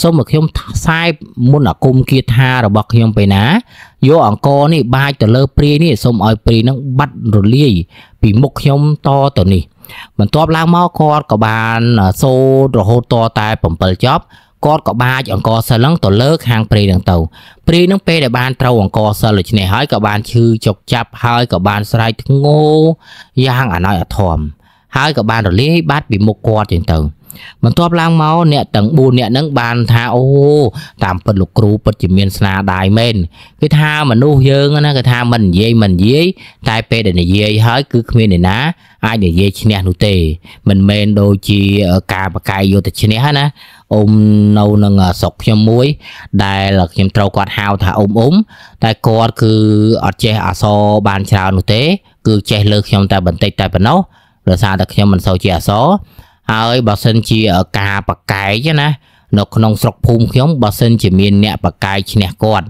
សូមឲ្យខ្ញុំខ្សែបមន្តអាគមគាថារបស់ខ្ញុំពេលណាយកអង្គនេះបាចទៅលើព្រាយនេះសូមឲ្យព្រាយនឹងបាត់រលាយពីមុខខ្ញុំតទៅនេះ បន្ទាប់ឡើងមកគាត់ក៏បានសូត្ររហូតតតែ7ចប់គាត់ក៏បាចអង្គសិលហ្នឹងទៅលើ ខាងព្រាយហ្នឹងទៅព្រាយហ្នឹងពេលដែលបានត្រូវអង្គសិលដូច្នេះហើយក៏បានឈឺចុកចាប់ហើយក៏បានស្រែកធ្ងោយ៉ាងអណ័យអធមហើយក៏បានរលាយបាត់ពីមុខគាត់ចឹងទៅបន្ទាប់ឡើងមកអ្នកទាំង4អ្នកហ្នឹងបានថាអូតាមពិតលោកគ្រូពិតជាមានស្នាដៃមែនគឺថាមនុស្សយើងណាគឺថាមិននិយាយមិននិយាយតែពេលដែលនិយាយហើយ គឺគ្មានអ្នកណាអាចនិយាយឈ្នះនោះទេ មិនមែនដូចជាការបកកាយយកទៅឈ្នះណាអ៊ុំនៅនឹងស្រុកខ្ញុំមួយដែលខ្ញុំត្រូវគាត់ហៅថាអ៊ុំអ៊ុំតែគាត់គឺអត់ចេះអសរបានច្រើននោះទេ គឺចេះលើខ្ញុំតែបន្តិចតែប៉ុណ្ណោះដោយសារតែខ្ញុំមិនសូវជាអសរហើយបើសិនជាការបកែកណានៅក្នុងស្រុកភូមិខ្ញុំបើសិនជាមានអ្នកបកែកឈ្នះគាត់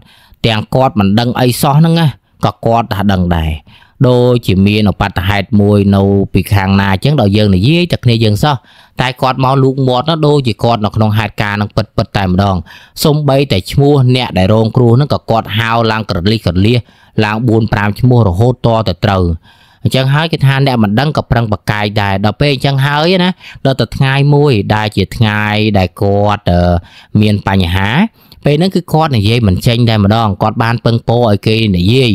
ទាំងគាត់មិនដឹងអីសោះហ្នឹងណាក៏គាត់ថាដឹងដែរដូចជាមានឧបតហេតុមួយនៅពីខាងណាអញ្ចឹងដល់យើងនិយាយតែគ្នាយើងសោះតែគាត់មកលូកមាត់នោះដូចជាគាត់នៅក្នុងហេតុការណ៍នឹងពិតពិតតែម្ដងសំបីតែឈ្មោះអ្នកដែលរងគ្រោះនឹងក៏គាត់ហៅឡើងក្រលិះក្រលៀសឡើង4 5ឈ្មោះរហូតតទៅត្រូវអញ្ចឹងហើយគេថាអ្នកមិនដឹងក៏ប្រឹងប្រកែកដែរដល់ពេលអញ្ចឹងហើយណាដល់ទៅថ្ងៃមួយដែលជាថ្ងៃដែលគាត់មានបញ្ហាពេលហ្នឹងគឺគាត់និយាយមិនចេញតែម្ដងគាត់បានពឹងពោឲ្យគេនិយាយ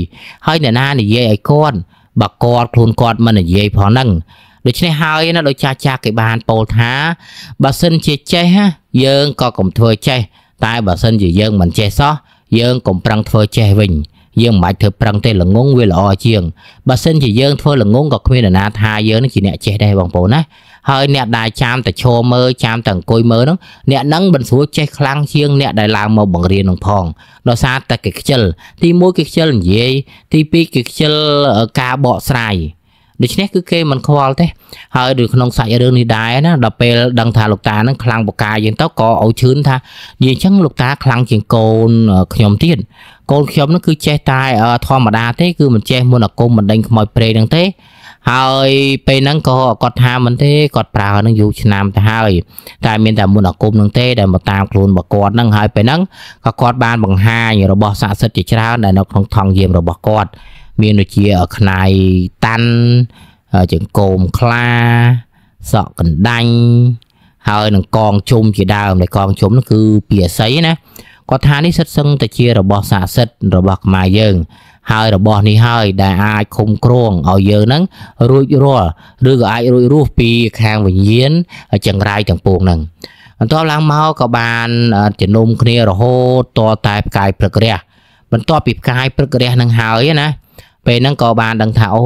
ហើយអ្នកណានិយាយឲ្យគាត់បើគាត់ខ្លួនគាត់មិននិយាយផងហ្នឹងដូច្នេះហើយណាដូចចាស់ចាស់គេបានពោលថាបើសិនជាចេះយើងក៏កុំធ្វើចេះតែបើសិនជាយើងមិនចេះសោះយើងកុំប្រឹងធ្វើចេះវិញ យើងមិនបាច់ធ្វើប្រឹងទេល្ងងវាល្អជាងបើសិនជាយើងធ្វើល្ងងក៏គ្មាននរណា ថាយើងនឹងជាអ្នកចេះដែរបងប្អូនណាហើយអ្នកដែលចាមតែឈរមើលចាមតែអង្គុយមើលហ្នឹងអ្នកហ្នឹងមិនស្រួលចេះខ្លាំងជាងអ្នកដែលឡើងមកបង្រៀននឹងផងដោយសារតែគេខ្ជិលទី1គេខ្ជិលនិយាយទី2គេខ្ជិលការបកស្រាយដូច្នេះគឺគេមិនខ្វល់ទេហើយនៅក្នុងសាច់រឿងនេះដែរណាដល់ពេលដឹងថាលោកតានឹងខ្លាំងបកាយើងទៅក៏ឲ្យឈឺនថានិយាយអញ្ចឹងលោកតាខ្លាំងជាងកូនខ្ញុំទៀតកូនខ្ញុំនឹងគឺចេះតែធម្មតាទេគឺមិនចេះមុនអាគមមិនដេញខ្មោចព្រេងហ្នឹងទេហើយពេលហ្នឹងក៏គាត់ថាមិនទេគាត់ប្រើនឹងយូរឆ្នាំទៅហើយតែមានតែមុនអាគមនឹងទេដែលមកតាមខ្លួនរបស់គាត់ហ្នឹងហើយពេលហ្នឹងក៏គាត់បានបង្ហាញរបស់ស័ក្តិសិទ្ធិជាច្រើនដែលនៅក្នុងថងយាមរបស់គាត់មានដូចជាខ្នៃតាន់ជើងគោមខ្លាសក់កណ្ដាញ់ហើយនឹងកងជុំជាដើមដែលកងជុំនោះគឺពីអស័យណាគាត់ថានេះសិតសឹងតែជារបស់សាសិទ្ធរបស់ខ្មែរយើងហើយរបស់នេះហើយដែលអាចឃុំគ្រងឲ្យយើងហ្នឹងរួចរាល់ឬក៏អាចរួចរស់ពីខាងវិញ្ញាណចង្រៃទាំងពួងហ្នឹងបន្ទាប់ឡើងមកក៏បានជំនុំគ្នារហូតតតែផ្កាយព្រឹករះបន្ទាប់ពីផ្កាយព្រឹករះនឹងហើយណាពេលហ្នឹងក៏បានដឹងថាអូ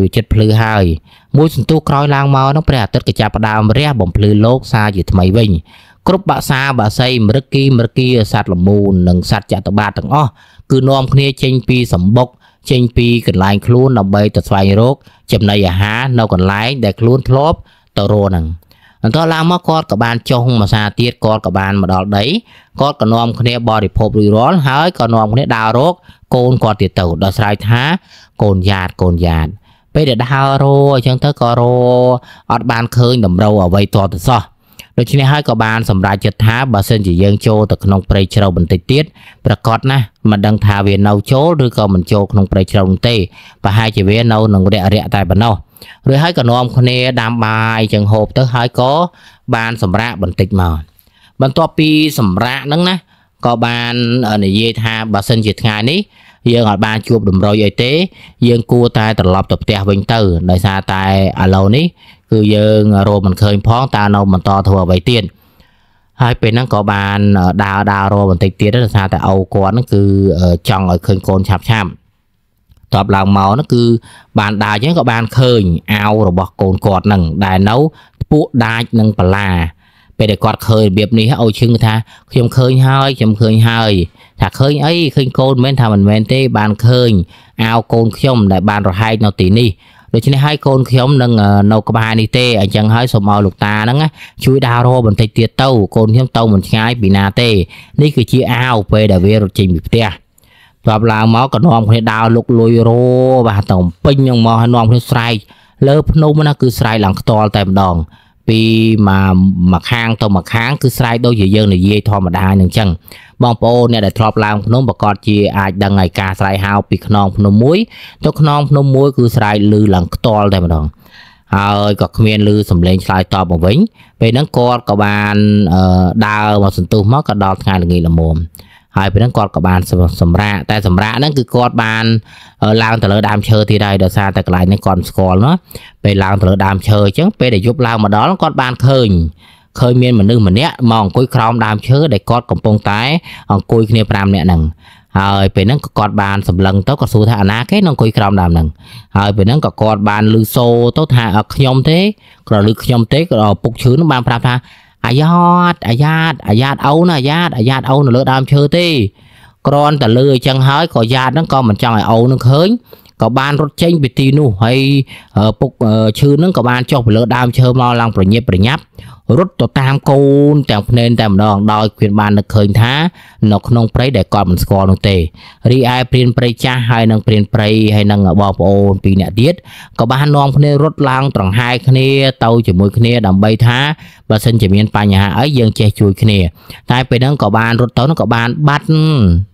វាចិត្តភ្លឺហើយមួយសន្ទុះក្រោយឡើងមកហ្នឹងព្រះអាទិត្យក៏ចាប់ផ្ដើមរះបំភ្លឺលោកសារជាថ្មីវិញគ្រប់បាក់សាបាសីមរឹកគីមរឹកគីសត្វលមូននិងសត្វចតបាទាំងអស់គឺនាំគ្នាចេញពីសម្បុក ចេញពីកន្លែងខ្លួនដើម្បីទៅស្វែងរក ចំណីអាហារនៅកន្លែងដែលខ្លួនធ្លាប់ទៅរស់ហ្នឹងអន្តរឡើងមកគាត់ក៏បានចុះមួយសាទៀតគាត់ក៏បានមកដល់ដីគាត់ក៏នាំគ្នា បរិភពរួចរាល់ហើយក៏នាំគ្នាដើររកកូនគាត់ទៀតទៅដល់ស្រ័យថា កូនយ៉ាតកូនយ៉ាតពេលដែលដើររអញ្ចឹងទៅក៏រអត់បានឃើញតម្រូវ អ្វីតទៅសោះដូច្នេះហើយក៏បានសម្រេចចិត្តថាបើសិនជាយើងចូលទៅក្នុងព្រៃជ្រៅបន្តិចទៀតប្រកាសណាស់មិនដឹងថាវានៅ ចូលឬក៏មិនចូលក្នុងព្រៃជ្រៅនោះទេប្រហែលជាវានៅនឹងរាក់រាក់តែប៉ុណ្ណោះរួចហើយក៏នាំគ្នាដាំបាយចឹងហូបទៅហើយក៏បានសម្រាកបន្តិចមកបន្ទាប់ពីសម្រាកហ្នឹងណាក៏បាននិយាយថាបើសិនជាថ្ងៃនេះ យើងអាចបានជួបតម្រុយអីទេ យើងគួរតែត្រឡប់ទៅផ្ទះវិញទៅដោយសារតែឥឡូវនេះគឺយើងរកមិនឃើញផងតើនៅបន្តធ្វើអ្វីទៀតហើយពេលហ្នឹងក៏បានដើរដើររបន្តិចទៀតដោយសារតែអូគាត់ហ្នឹងគឺចង់ឲ្យឃើញកូនឆាប់ឆាប់តបឡើងមកហ្នឹងគឺ បានដើរចឹងក៏បានឃើញអាវរបស់កូនគាត់ហ្នឹងដែលនៅពួកដាចនិងបលា ពេលដែលគាត់ឃើញរបៀបនេះអូឈឹងថាខ្ញុំឃើញហើយខ្ញុំឃើញហើយថាឃើញអីឃើញកូនមិនមែនថាមិនមែនទេ បានឃើញអាវកូនខ្ញុំដែលបានរហែកនៅទីនេះដូច្នេះហើយកូនខ្ញុំនឹងនៅក្បែរនេះទេអញ្ចឹងហើយសូមឲ្យលោកតាហ្នឹងជួយដើររបន្តិចទៀតទៅកូនខ្ញុំទៅមិនឆ្ងាយពីណាទេនេះគឺជាអាវពេលដែលវារត់ចេញពីផ្ទះស្បឡើងមកក៏នាំគ្នាដើរលុកលុយរោបាទទៅពេញហ្នឹងមកហើយនាំគ្នាស្រែកលើភ្នំណាគឺស្រែកឡើងខ្ទាល់តែម្ដងពីមួយមួយខាងទៅមួយខាងគឺស្រ័យដូចជាយើងនិយាយធម្មតាហ្នឹងអញ្ចឹងបងប្អូនអ្នកដែលធ្លាប់ឡើងភ្នំប្រកាសជាអាចដឹងហើយការស្រ័យហៅពីខ្នងភ្នំមួយទៅខ្នងភ្នំមួយគឺស្រ័យលឺឡើងខ្ទាល់តែម្ដងហើយក៏គ្មានឮសំឡេងឆ្លើយតបមកវិញពេលហ្នឹងគាត់ក៏បានដើរមកសន្ទុះមកក៏ដល់ថ្ងៃល្ងាចល្មមហើយពេលហ្នឹងគាត់ក៏បានសម្រាកតែ សម្រាកហ្នឹងគឺគាត់បានឡើងទៅលើដើមឈើទៀតហើយដោយសារតែកន្លែងនេះគាត់មិនស្គាល់ណាពេលឡើងទៅលើដើមឈើអញ្ចឹងពេលដែលយប់ឡើងមកដល់គាត់បានឃើញឃើញមានមនុស្សម្នាក់មកអង្គុយក្រោមដើមឈើដែលគាត់កំពុងតែអង្គុយគ្នា5នាក់ហ្នឹងហើយពេលហ្នឹងក៏គាត់បានសម្លឹងទៅក៏សួរថាអាណាគេនៅអង្គុយក្រោមដើមហ្នឹងហើយពេលហ្នឹងក៏គាត់បានឮសូរទៅថាខ្ញុំទេក៏ឮខ្ញុំទេក៏ពុកឈឺនឹងបានប្រាប់ថាអាយ៉ាតអាយ៉ាតអាយ៉ាតអូនអាយ៉ាតអាយ៉ាតអូននៅលើដើមឈើទេគ្រាន់តែលើអញ្ចឹងហើយក៏យ៉ាតហ្នឹងក៏មិនចង់ឲ្យអូននឹងឃើញក៏បានរត់ចេញពីទីនោះហើយពុកឈឺនឹងក៏បានចុះទៅលើដើមឈើមកឡើងប្រញាប់ប្រញាប់រត់ទៅតាមកូនទាំងភ្នែនតែម្ដងដោយព្រានបាននឹកឃើញថានៅក្នុងព្រៃដែលគាត់មិនស្គាល់នោះទេរីឯព្រានព្រៃចាស់ហើយនិងព្រានព្រៃហើយនិងបងប្អូនពីរនាក់ទៀតក៏បាននាំគ្នារត់ឡើងត្រង្ហាយគ្នាទៅជាមួយគ្នាដើម្បីថាបើសិនជាមានបញ្ហាអីយើងចេះជួយគ្នាតែពេលហ្នឹងក៏បានរត់ទៅនោះក៏បានបាត់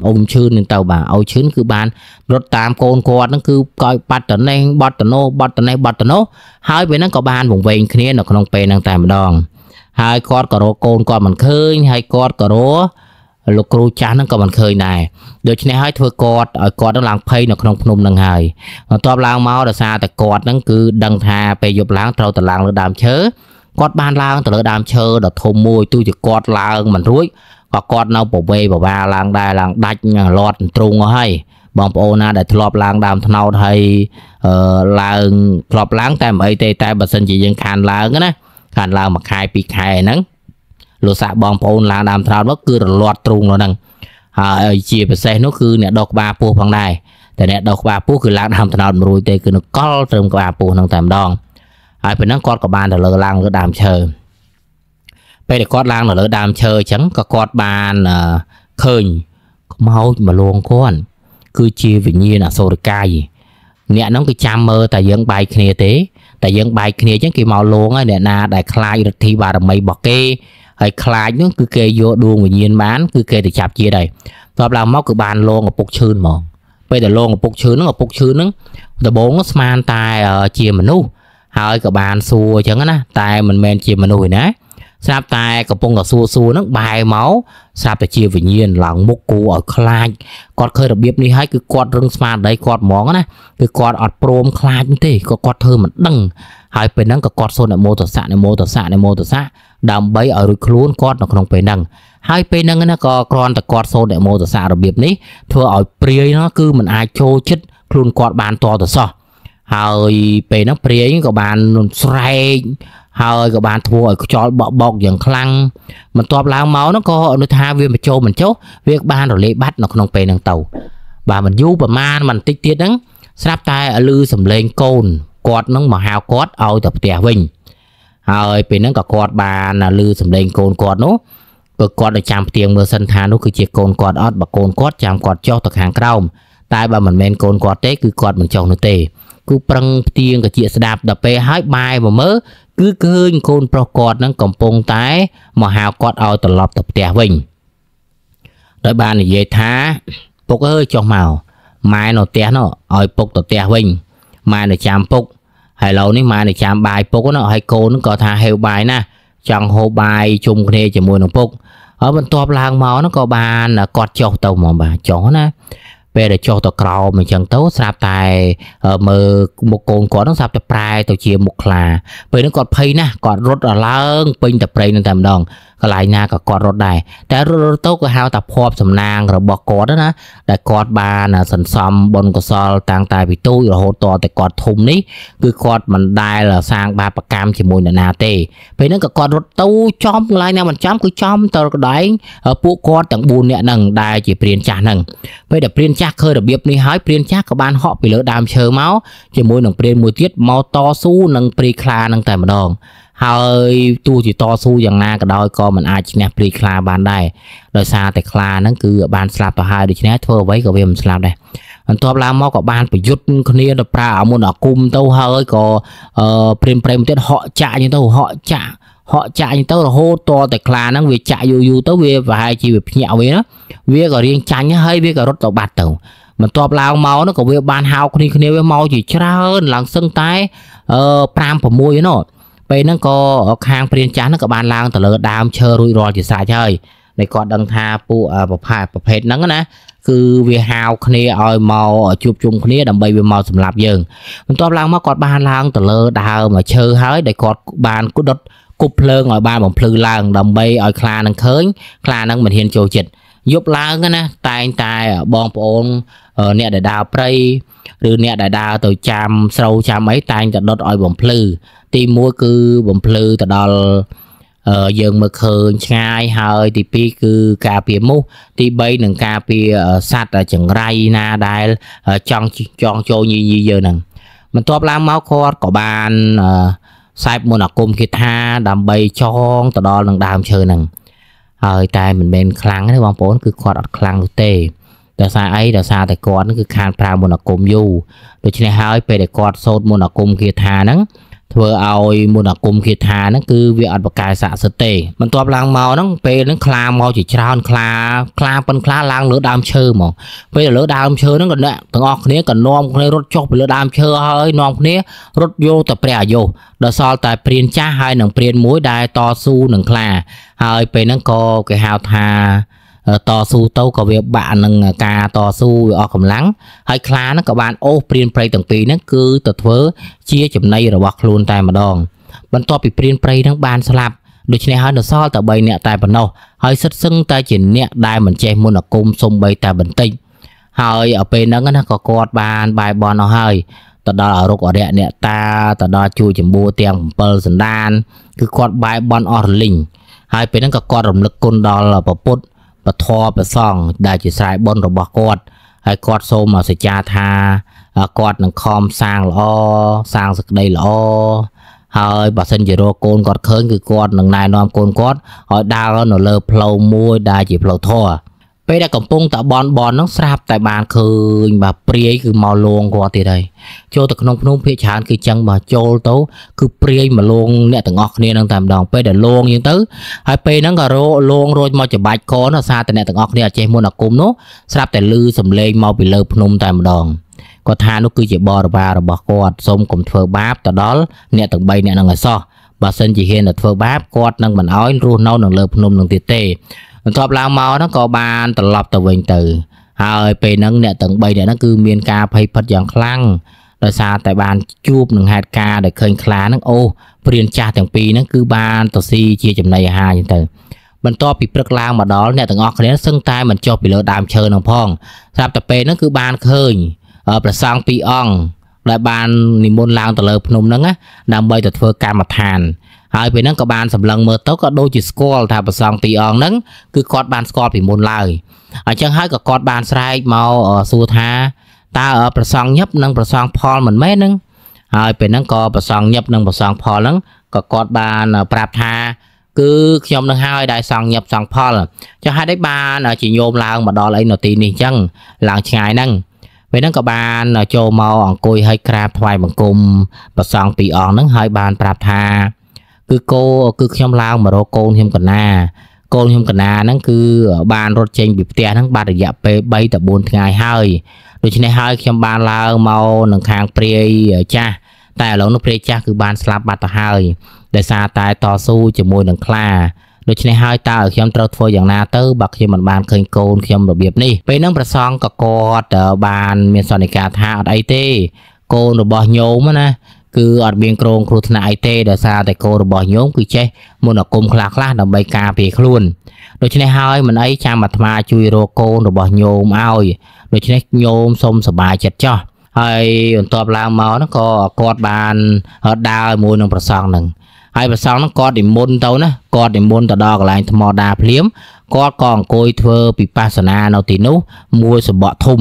អ៊ុំឈឺនឹងទៅបាទឲ្យឈឺគឺបានរត់តាមកូនគាត់ហ្នឹងគឺកោយបាត់តនេះបាត់តនោះបាត់តនេះបាត់តនោះហើយពេលហ្នឹងក៏បានវង្វេងគ្នានៅក្នុងពេលហ្នឹងតែម្ដងហើយគាត់ក៏រកកូនគាត់មិនឃើញហើយគាត់ក៏រកលោកគ្រូចាស់ហ្នឹងក៏មិនឃើញដែរដូច្នេះហើយធ្វើគាត់ឲ្យគាត់នឹងឡើងភ័យនៅក្នុងភ្នំហ្នឹងហើយបន្ទាប់ឡើងមកដោយសារតែគាត់ហ្នឹងគឺដឹងថាពេលយប់ឡើងត្រូវតឡើងលើដើមឈើគាត់បានឡើងទៅលើដើមឈើដ៏ធំមួយទូជាគាត់ឡើងមិនរួចក៏គាត់នៅប្រវេប្រវាឡើងដែរឡើងដាច់លត់ទ្រូងអស់ហើយបងប្អូនណាដែលធ្លាប់ឡើង ដើមថ្នោតហើយឡើងធ្លាប់ឡើង តែមិនអីទេតែបើសិនជាយើងខានឡើងណាកាន់ឡើងមួយខែពីរខែហ្នឹងលោកសាក់បងប្អូនឡើងដើមត្នោតមកគឺរលាត់ទ្រូងនោះហ្នឹងហើយជាពិសេសនោះគឺអ្នកដកក្បាលពោះផងដែរតែអ្នកដកក្បាលពោះគឺឡើងដើមត្នោតមិនរួចទេគឺនៅកល់ត្រឹមក្បាលពោះហ្នឹងតែម្ដងហើយពេលហ្នឹងគាត់ក៏បានទៅលើឡើងលើដើមឈើពេលដែលគាត់ឡើងទៅលើដើមឈើអញ្ចឹងក៏គាត់បានឃើញខ្មោចមកលងគាត់គឺជាវិញ្ញាណអសូរកាយអ្នកហ្នឹងគឺចាំមើលតែយើងបាយគ្នាទេតែយើងបែកគ្នាអញ្ចឹងគេមកលងហើយអ្នកណាដែលខ្លាចរទ្ធីបារមីរបស់គេហើយខ្លាចនោះគឺគេយកដួងវិញ្ញាណបានគឺគេទៅចាប់ជាតិហើយតបឡើងមកគឺបានលងឪពុកឈឺហ្មងពេលដែលលងឪពុកឈឺហ្នឹងឪពុកឈឺហ្នឹងដបងស្មានតែជាមនុស្សហើយក៏បានសួរអញ្ចឹងណាតែមិនមែនជាមនុស្សឯណាស្រាប់តែកំពុងតែសួរសួរហ្នឹងបែរមកស្រាប់តែជាវិញ្ញាណឡើងមុខគូឲ្យខ្លាចគាត់ឃើញរបៀបនេះហើយគឺគាត់រឹងស្មារតីគាត់ហ្មងណាគឺគាត់អត់ព្រមខ្លាចទេគាត់គាត់ធ្វើមិនដឹងហើយពេលហ្នឹងក៏គាត់សូននមោទសៈនមោទសៈនមោទសៈដើម្បីឲ្យរួចខ្លួនគាត់នៅក្នុងពេលហ្នឹងហើយពេលហ្នឹងណាក៏គ្រាន់តែគាត់សូននមោទសៈរបៀបនេះធ្វើឲ្យព្រាយណាគឺមិនអាចចូលចិត្តខ្លួនគាត់បានតទៅសោះហើយពេលហ្នឹងព្រាយក៏បានស្រែកហើយក៏បានធ្វើឲ្យខ្យល់បក់បោកយ៉ាងខ្លាំងបន្ទាប់ឡើងមកហ្នឹងក៏នៅថាវាមិនចូលមិនចុះវាបានរលេបាត់នៅក្នុងពេលហ្នឹងទៅបាទមិនយូរប្រមាណមិនតិចទៀតហ្នឹងស្រាប់តែឮសំឡេងកូនគាត់នឹងមកហៅគាត់ឲ្យទៅផ្ទះវិញហើយពេលហ្នឹងក៏គាត់បានឮសំឡេងកូនគាត់នោះក៏គាត់ទៅចាំផ្ទៀងមើលសិនថានោះគឺជាកូនគាត់អត់បើកូនគាត់ចាំគាត់ចុះទៅខាងក្រោមតែបើមិនមែនកូនគាត់ទេគឺគាត់មិនចុះនោះទេគឺប្រឹងផ្ទៀងកជាស្ដាប់ដល់ពេលហើយបែរមកមើលគឺឃើញកូនប្រុសគាត់នឹងកំពុងតែមកហៅគាត់ឲ្យត្រឡប់ទៅផ្ទះវិញដោយបាននិយាយថាពុកអើយចុះមកម៉ែនៅផ្ទះនោះឲ្យពុកទៅផ្ទះវិញម៉ែនៅចាំពុកហើយឡូវនេះម៉ែនៅចាំបាយពុកណាហើយកូននឹងក៏ថាហេវបាយណាស់ចង់ហូបបាយជុំគ្នាជាមួយនឹងពុកហើយបន្ទាប់ឡើងមកនោះក៏បានគាត់ចុះទៅហ្មងបាទចុះណាពេលដែលចុះទៅក្រោមអញ្ចឹងទៅស្រាប់តែមើលមុខកូនគាត់នឹងស្រាប់តែប្រែទៅជាមុខខ្លាពេលហ្នឹងគាត់ភ័យណាស់គាត់រត់ឡើងពេញតែព្រៃនឹងតែម្ដងកន្លែងណាក៏គាត់រត់ដែរតែរត់រត់ទៅក៏ហៅថាភ័ព្វសំណាង របស់គាត់ណាដែលគាត់បានសន្សំបុណ្យកុសល តាំងតែពីទូចរហូតតតែគាត់ធំនេះគឺគាត់មិនដែលសាងបាបកម្មជាមួយនរណាទេពេលហ្នឹងក៏គាត់រត់ទៅចំកន្លែងណាមិនចំគឺចំ ទៅកន្លែងពួកគាត់ទាំង4នាក់ហ្នឹងដែលជាព្រានចាស់ហ្នឹងពេលដែលព្រានចាស់ចាស់ឃើញរបៀបនេះហើយព្រានចាស់ក៏បានហក់ពីលើដើមឈើមកជាមួយនឹងព្រានមួយទៀតមកតស៊ូនឹងព្រីខ្លានឹងតែម្ដង ហើយទោះជាតស៊ូយ៉ាងណាក៏ដោយក៏មិនអាចឈ្នះព្រីខ្លាបានដែរដោយសារតែខ្លាហ្នឹងគឺបានស្លាប់ទៅហើយដូច្នេះធ្វើអ្វីក៏វាមិនស្លាប់ដែរបន្ទាប់ឡើងមកក៏បានប្រយុទ្ធគ្នាទៅប្រើអាមុនអាគុំទៅហើយក៏ព្រាមព្រែមទៀតហក់ចាក់អញ្ចឹងទៅហក់ចាក់ហក់ចាក់អញ្ចឹងទៅរហូតតតែខ្លាហ្នឹងវាចាក់យូរយូរទៅវាប្រហែលជាវាភ្ញាក់វាណាវាក៏រៀងចាញ់ហើយវាក៏រត់ទៅបាត់ទៅបន្ទាប់ឡើងមកនោះក៏វាបានហៅគ្នាគ្នាវាមកជាច្រើនឡើងសឹងតែអឺ5 6នោះពេលហ្នឹងក៏ខាងព្រានចាស់ហ្នឹងក៏បានឡើងទៅលើដើមឈើរួចរាល់ជាស្រេចហើយដែលគាត់ដឹងថាពួកប្រភេទប្រភេទហ្នឹងណាគឺវាហាវគ្នាឲ្យមកជួបជុំគ្នាដើម្បីវាមកសម្លាប់យើងបន្ទាប់ឡើងមកគាត់បានឡើងទៅលើដើមឈើហើយដែលគាត់បានដុតគប់ភ្លើងឲ្យបានបំភ្លឺឡើងដើម្បីឲ្យខ្លានឹងឃើញខ្លានឹងមិនហ៊ានចូលចិត្តយប់ឡើងណាតែងតែបងប្អូនអ្នកដែលដើរព្រៃឬអ្នកដែលដើរទៅចាំស្រូវចាំអីតែងតែដុតឲ្យបំភ្លឺទី1គឺបំភ្លឺទៅដល់យើងមើលឃើញឆ្ងាយហើយទី2គឺការពារមូសទី3នឹងការពារសត្វចង្រៃណាដែលចង់ចង់ចូលញីញីយើងហ្នឹងបន្ទាប់ឡើងមកគាត់ក៏បានអឺខ្សែបមន្តអាគមគេថាដើម្បីចងទៅដល់នឹងដើមឈើហ្នឹងហើយ តែមិនមែនខ្លាំងទេបងប្អូនគឺគាត់អត់ខ្លាំងនោះទេដោយសារអីដោយសារតែគាត់គឺខានប្រើមន្តអាគមយូរដូច្នេះហើយពេលដែលគាត់សូត្រមន្តអាគមគាថាហ្នឹងធ្វើឲ្យមន្តអាគមគាថាហ្នឹងគឺវាអត់ប្រកែស័ក្តិសិទ្ធទេ បន្ទាប់ឡើងមកហ្នឹងពេលហ្នឹងខ្លាមកជាច្រើនខ្លាខ្លាប៉ុនខ្លាឡើងលើដើមឈើហ្មងពេលលើដើមឈើហ្នឹងក៏អ្នកទាំងអស់គ្នាក៏នាំគ្នារត់ចុះពីលើដើមឈើហើយនាំគ្នារត់យោទៅព្រះអាយុដល់សល់តែព្រានចាស់ហើយនិងព្រានមួយដែលតស៊ូនឹងខ្លាហើយពេលហ្នឹងក៏គេហៅថាតស៊ូទៅក៏វាបាក់នឹងការតស៊ូវាអស់កម្លាំងហើយខ្លានឹងក៏បានអូសព្រានព្រៃទាំងពីរហ្នឹងគឺទៅធ្វើជាចំណីរបស់ខ្លួនតែម្ដង បន្ទាប់ពីព្រានព្រៃហ្នឹងបានស្លាប់ដូច្នេះហើយនៅសល់តែ3នាក់តែប៉ុណ្ណោះហើយសិតសឹងតែជាអ្នកដែលមិនចេះមុនអាគមសំបីតែបន្តិចហើយពេលហ្នឹងណាក៏គាត់បានបាយបន់អស់ហើយទៅដល់អរុកអរិយអ្នកតាទៅដល់ជួយចម្បួរទាំង7សន្តានគឺគាត់បាយបន់អស់រលីងហើយពេលហ្នឹងក៏គាត់រំលឹកគុណដល់ប្រពុទ្ធពធប្រសងដែលជាខ្សែបុណ្យរបស់គាត់ហើយគាត់សូមសច្ចាថាគាត់នឹងខំសាងល្អសាងសក្តីល្អហើយបើសិនជារកកូនគាត់ឃើញគឺគាត់នឹងណែនាំកូនគាត់ឲ្យដើរនៅលើផ្លូវមួយដែលជាផ្លូវធម៌ពេលដែលកំពុងតបនបននឹងស្រាប់តែបានឃើញបាទព្រាយគឺមកលងគាត់ទៀតហើយចូលទៅក្នុងភ្នំភៀកច្រើនគឺចឹងបាទចូលទៅគឺព្រាយមកលងអ្នកទាំងអស់គ្នានឹងតែម្ដងពេលដែលលងយើងទៅហើយពេលហ្នឹងក៏រលងរួចមកច្បាច់កនអាសាតែអ្នកទាំងអស់គ្នាអចេះមុនអាគុំនោះស្រាប់តែលឺសំឡេងមកពីលើភ្នំតែម្ដងគាត់ថានោះគឺជាបរិវាររបស់គាត់សូមកុំធ្វើបាបទៅដល់អ្នកទាំង3អ្នកនឹងឲ្យសោះបើសិនជាហ៊ានទៅធ្វើបាបគាត់នឹងមិនអោយរស់នៅនៅលើភ្នំនឹងទៀតទេបន្ទាប់ឡើងមកហ្នឹងក៏បានត្រឡប់ទៅវិញទៅ ហើយពេលហ្នឹងអ្នកទាំង3អ្នកហ្នឹងគឺ មានការភ័យភិតយ៉ាងខ្លាំងដោយសារតែបានជួបនឹងហេតុការណ៍ដែលឃើញខ្លាហ្នឹងអូព្រានចាស់ទាំងពីរហ្នឹងគឺបានទៅស៊ីជាចំណីអាហារអញ្ចឹងទៅ បន្ទាប់ពីព្រឹកឡើងមកដល់អ្នកទាំងអស់គ្នាសឹងតែមិនចុះពីលើដើមឈើនឹងផងស្រាប់តែពេលហ្នឹងគឺបានឃើញព្រះសង្ឃពីរអង្គដែលបាន និមន្តឡើងទៅលើភ្នំហ្នឹងណាដើម្បីទៅធ្វើកម្មដ្ឋានហើយពេលហ្នឹងក៏បានសម្លឹងមើលទៅក៏ដូចជាស្គាល់ថាប្រសងពីរអង្គហ្នឹងគឺគាត់បានស្គាល់ពីមុនឡើយអញ្ចឹងហើយក៏គាត់បានស្រែកមកសួរថាតើប្រសងញឹបនិង ប្រសងផលមិនមែនហ្នឹងហើយពេលហ្នឹងក៏ប្រសងញឹបនិងប្រសងផលហ្នឹងក៏គាត់បាន ប្រាប់ថាគឺខ្ញុំនឹងហើយដែលសង់ញឹបសង់ផលចុះហេតុអីបានជាញោមឡើងមកដល់អីនៅទីនេះអញ្ចឹងឡើងឆ្ងាយហ្នឹងពេលហ្នឹងក៏បានចូលមកអង្គុយហើយក្រាបថ្វាយបង្គំប្រសងពីរអង្គហ្នឹងហើយបានប្រាប់ថាគឺគោគឺខ្ញុំឡើងមករកកូនខ្ញុំកណា កូនខ្ញុំកណាហ្នឹងគឺ បានរត់ចេញពីផ្ទះហ្នឹងបាត់រយៈពេល3ទៅ4ថ្ងៃហើយដូច្នេះហើយខ្ញុំបានឡើងមកនឹងខាងព្រាយចាស់តែឥឡូវនោះព្រាយចាស់គឺបានស្លាប់បាត់ទៅហើយដោយសារតែតស៊ូជាមួយនឹងខ្លាដូច្នេះហើយតើឲ្យខ្ញុំត្រូវធ្វើយ៉ាងណាទៅបើខ្ញុំមិនបានឃើញកូនខ្ញុំរបៀបនេះពេលហ្នឹងព្រះសង្ឃក៏គាត់បានមានសន្និការថាអត់អីទេ កូនរបស់ញោមណាគឺអត់មានក្រងគ្រោះថ្នាក់អីទេដោយសារតែគោរបស់ញោមគឺចេះមន្តអាគមខ្លះខ្លះដើម្បីការពារខ្លួនដូច្នេះហើយមិនអីចាំអាត្មាជួយរកកូនរបស់ញោមឲ្យដូច្នេះញោមសូមសប្បាយចិត្តចោះហើយបន្ទាប់ឡើងមកហ្នឹងក៏គាត់បានដើរមួយនឹងប្រសងហ្នឹងហើយប្រសងហ្នឹងគាត់និមន្តទៅណាគាត់និមន្តទៅដល់កន្លែងថ្មដាភ្លាមគាត់ក៏អង្គុយធ្វើពិបស្សនានៅទីនោះមួយសបកធំ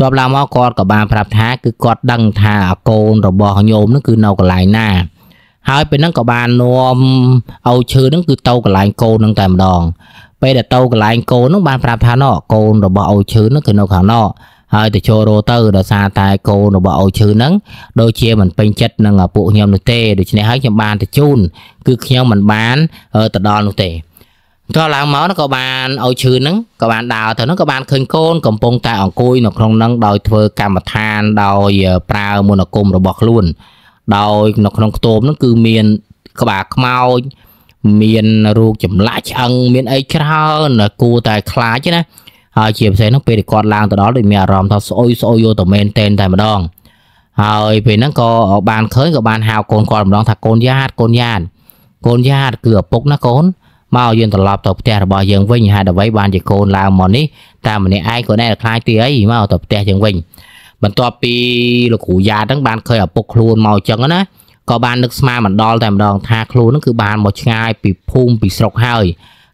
ជាប់ឡើងមកគាត់ក៏បានប្រាប់ថាគឺគាត់ដឹងថាអាកូនរបស់ញោមនឹងគឺនៅកន្លែងណាហើយពេលហ្នឹងក៏បាននាំឲ្យឈើហ្នឹងគឺទៅកន្លែងកូនហ្នឹងតែម្ដងពេលដែលទៅកន្លែងកូនហ្នឹងបានប្រាប់ថាណោកូនរបស់អូឈើហ្នឹងគឺនៅ ខាងណោហើយទៅចូលរោទៅដោយសារតែកូនរបស់អូឈឺហ្នឹងដូចជាមិនពេញចិត្តនឹងពួកខ្ញុំនោះទេដូច្នេះហើយខ្ញុំបានទៅជូនគឺខ្ញុំមិនបានទៅដល់នោះទេបន្ទាប់ឡើងមកក៏បានឲ្យឈឺហ្នឹងក៏បានដើរទៅហ្នឹងក៏បានឃើញកូនកំពុងតែអង្គុយនៅក្នុងហ្នឹងដោយធ្វើ កម្មដ្ឋានដោយប្រើមន្តអាគមរបស់ខ្លួនដោយនៅក្នុងខ្ទមហ្នឹងគឺមានក្បាលខ្មោចមានរូបចម្លាក់ឆ្អឹងមានអីច្រើនគួរតែខ្លាចណាហើយជាពិសេសហ្នឹងពេលដែលគាត់ឡើងទៅដល់ដូចមានអារម្មណ៍ថាស្អុយស្អុយយកតែមែនតែនតែម្ដងហើយពេលហ្នឹងក៏បានឃើញក៏បានហៅកូនគាត់ម្ដងថាកូនយ៉ាតកូនយ៉ាតកូនយ៉ាតគឺឪពុកណាកូនមកយើងត្រឡប់ទៅផ្ទះរបស់យើងវិញហេតុអ្វីបានជាកូនឡើងមកនេះតាមម្នាក់ឯងកូនឯងខ្លាចទីអីមកទៅផ្ទះយើងវិញ បន្ទាប់ពីលោកគ្រូយ៉ាហ្នឹងបានឃើញឪពុកខ្លួនមកអញ្ចឹងណាក៏បាននឹកស្មានមិនដល់តែម្ដង ថាខ្លួនហ្នឹងគឺបានមកឆ្ងាយពីភូមិពីស្រុកហើយ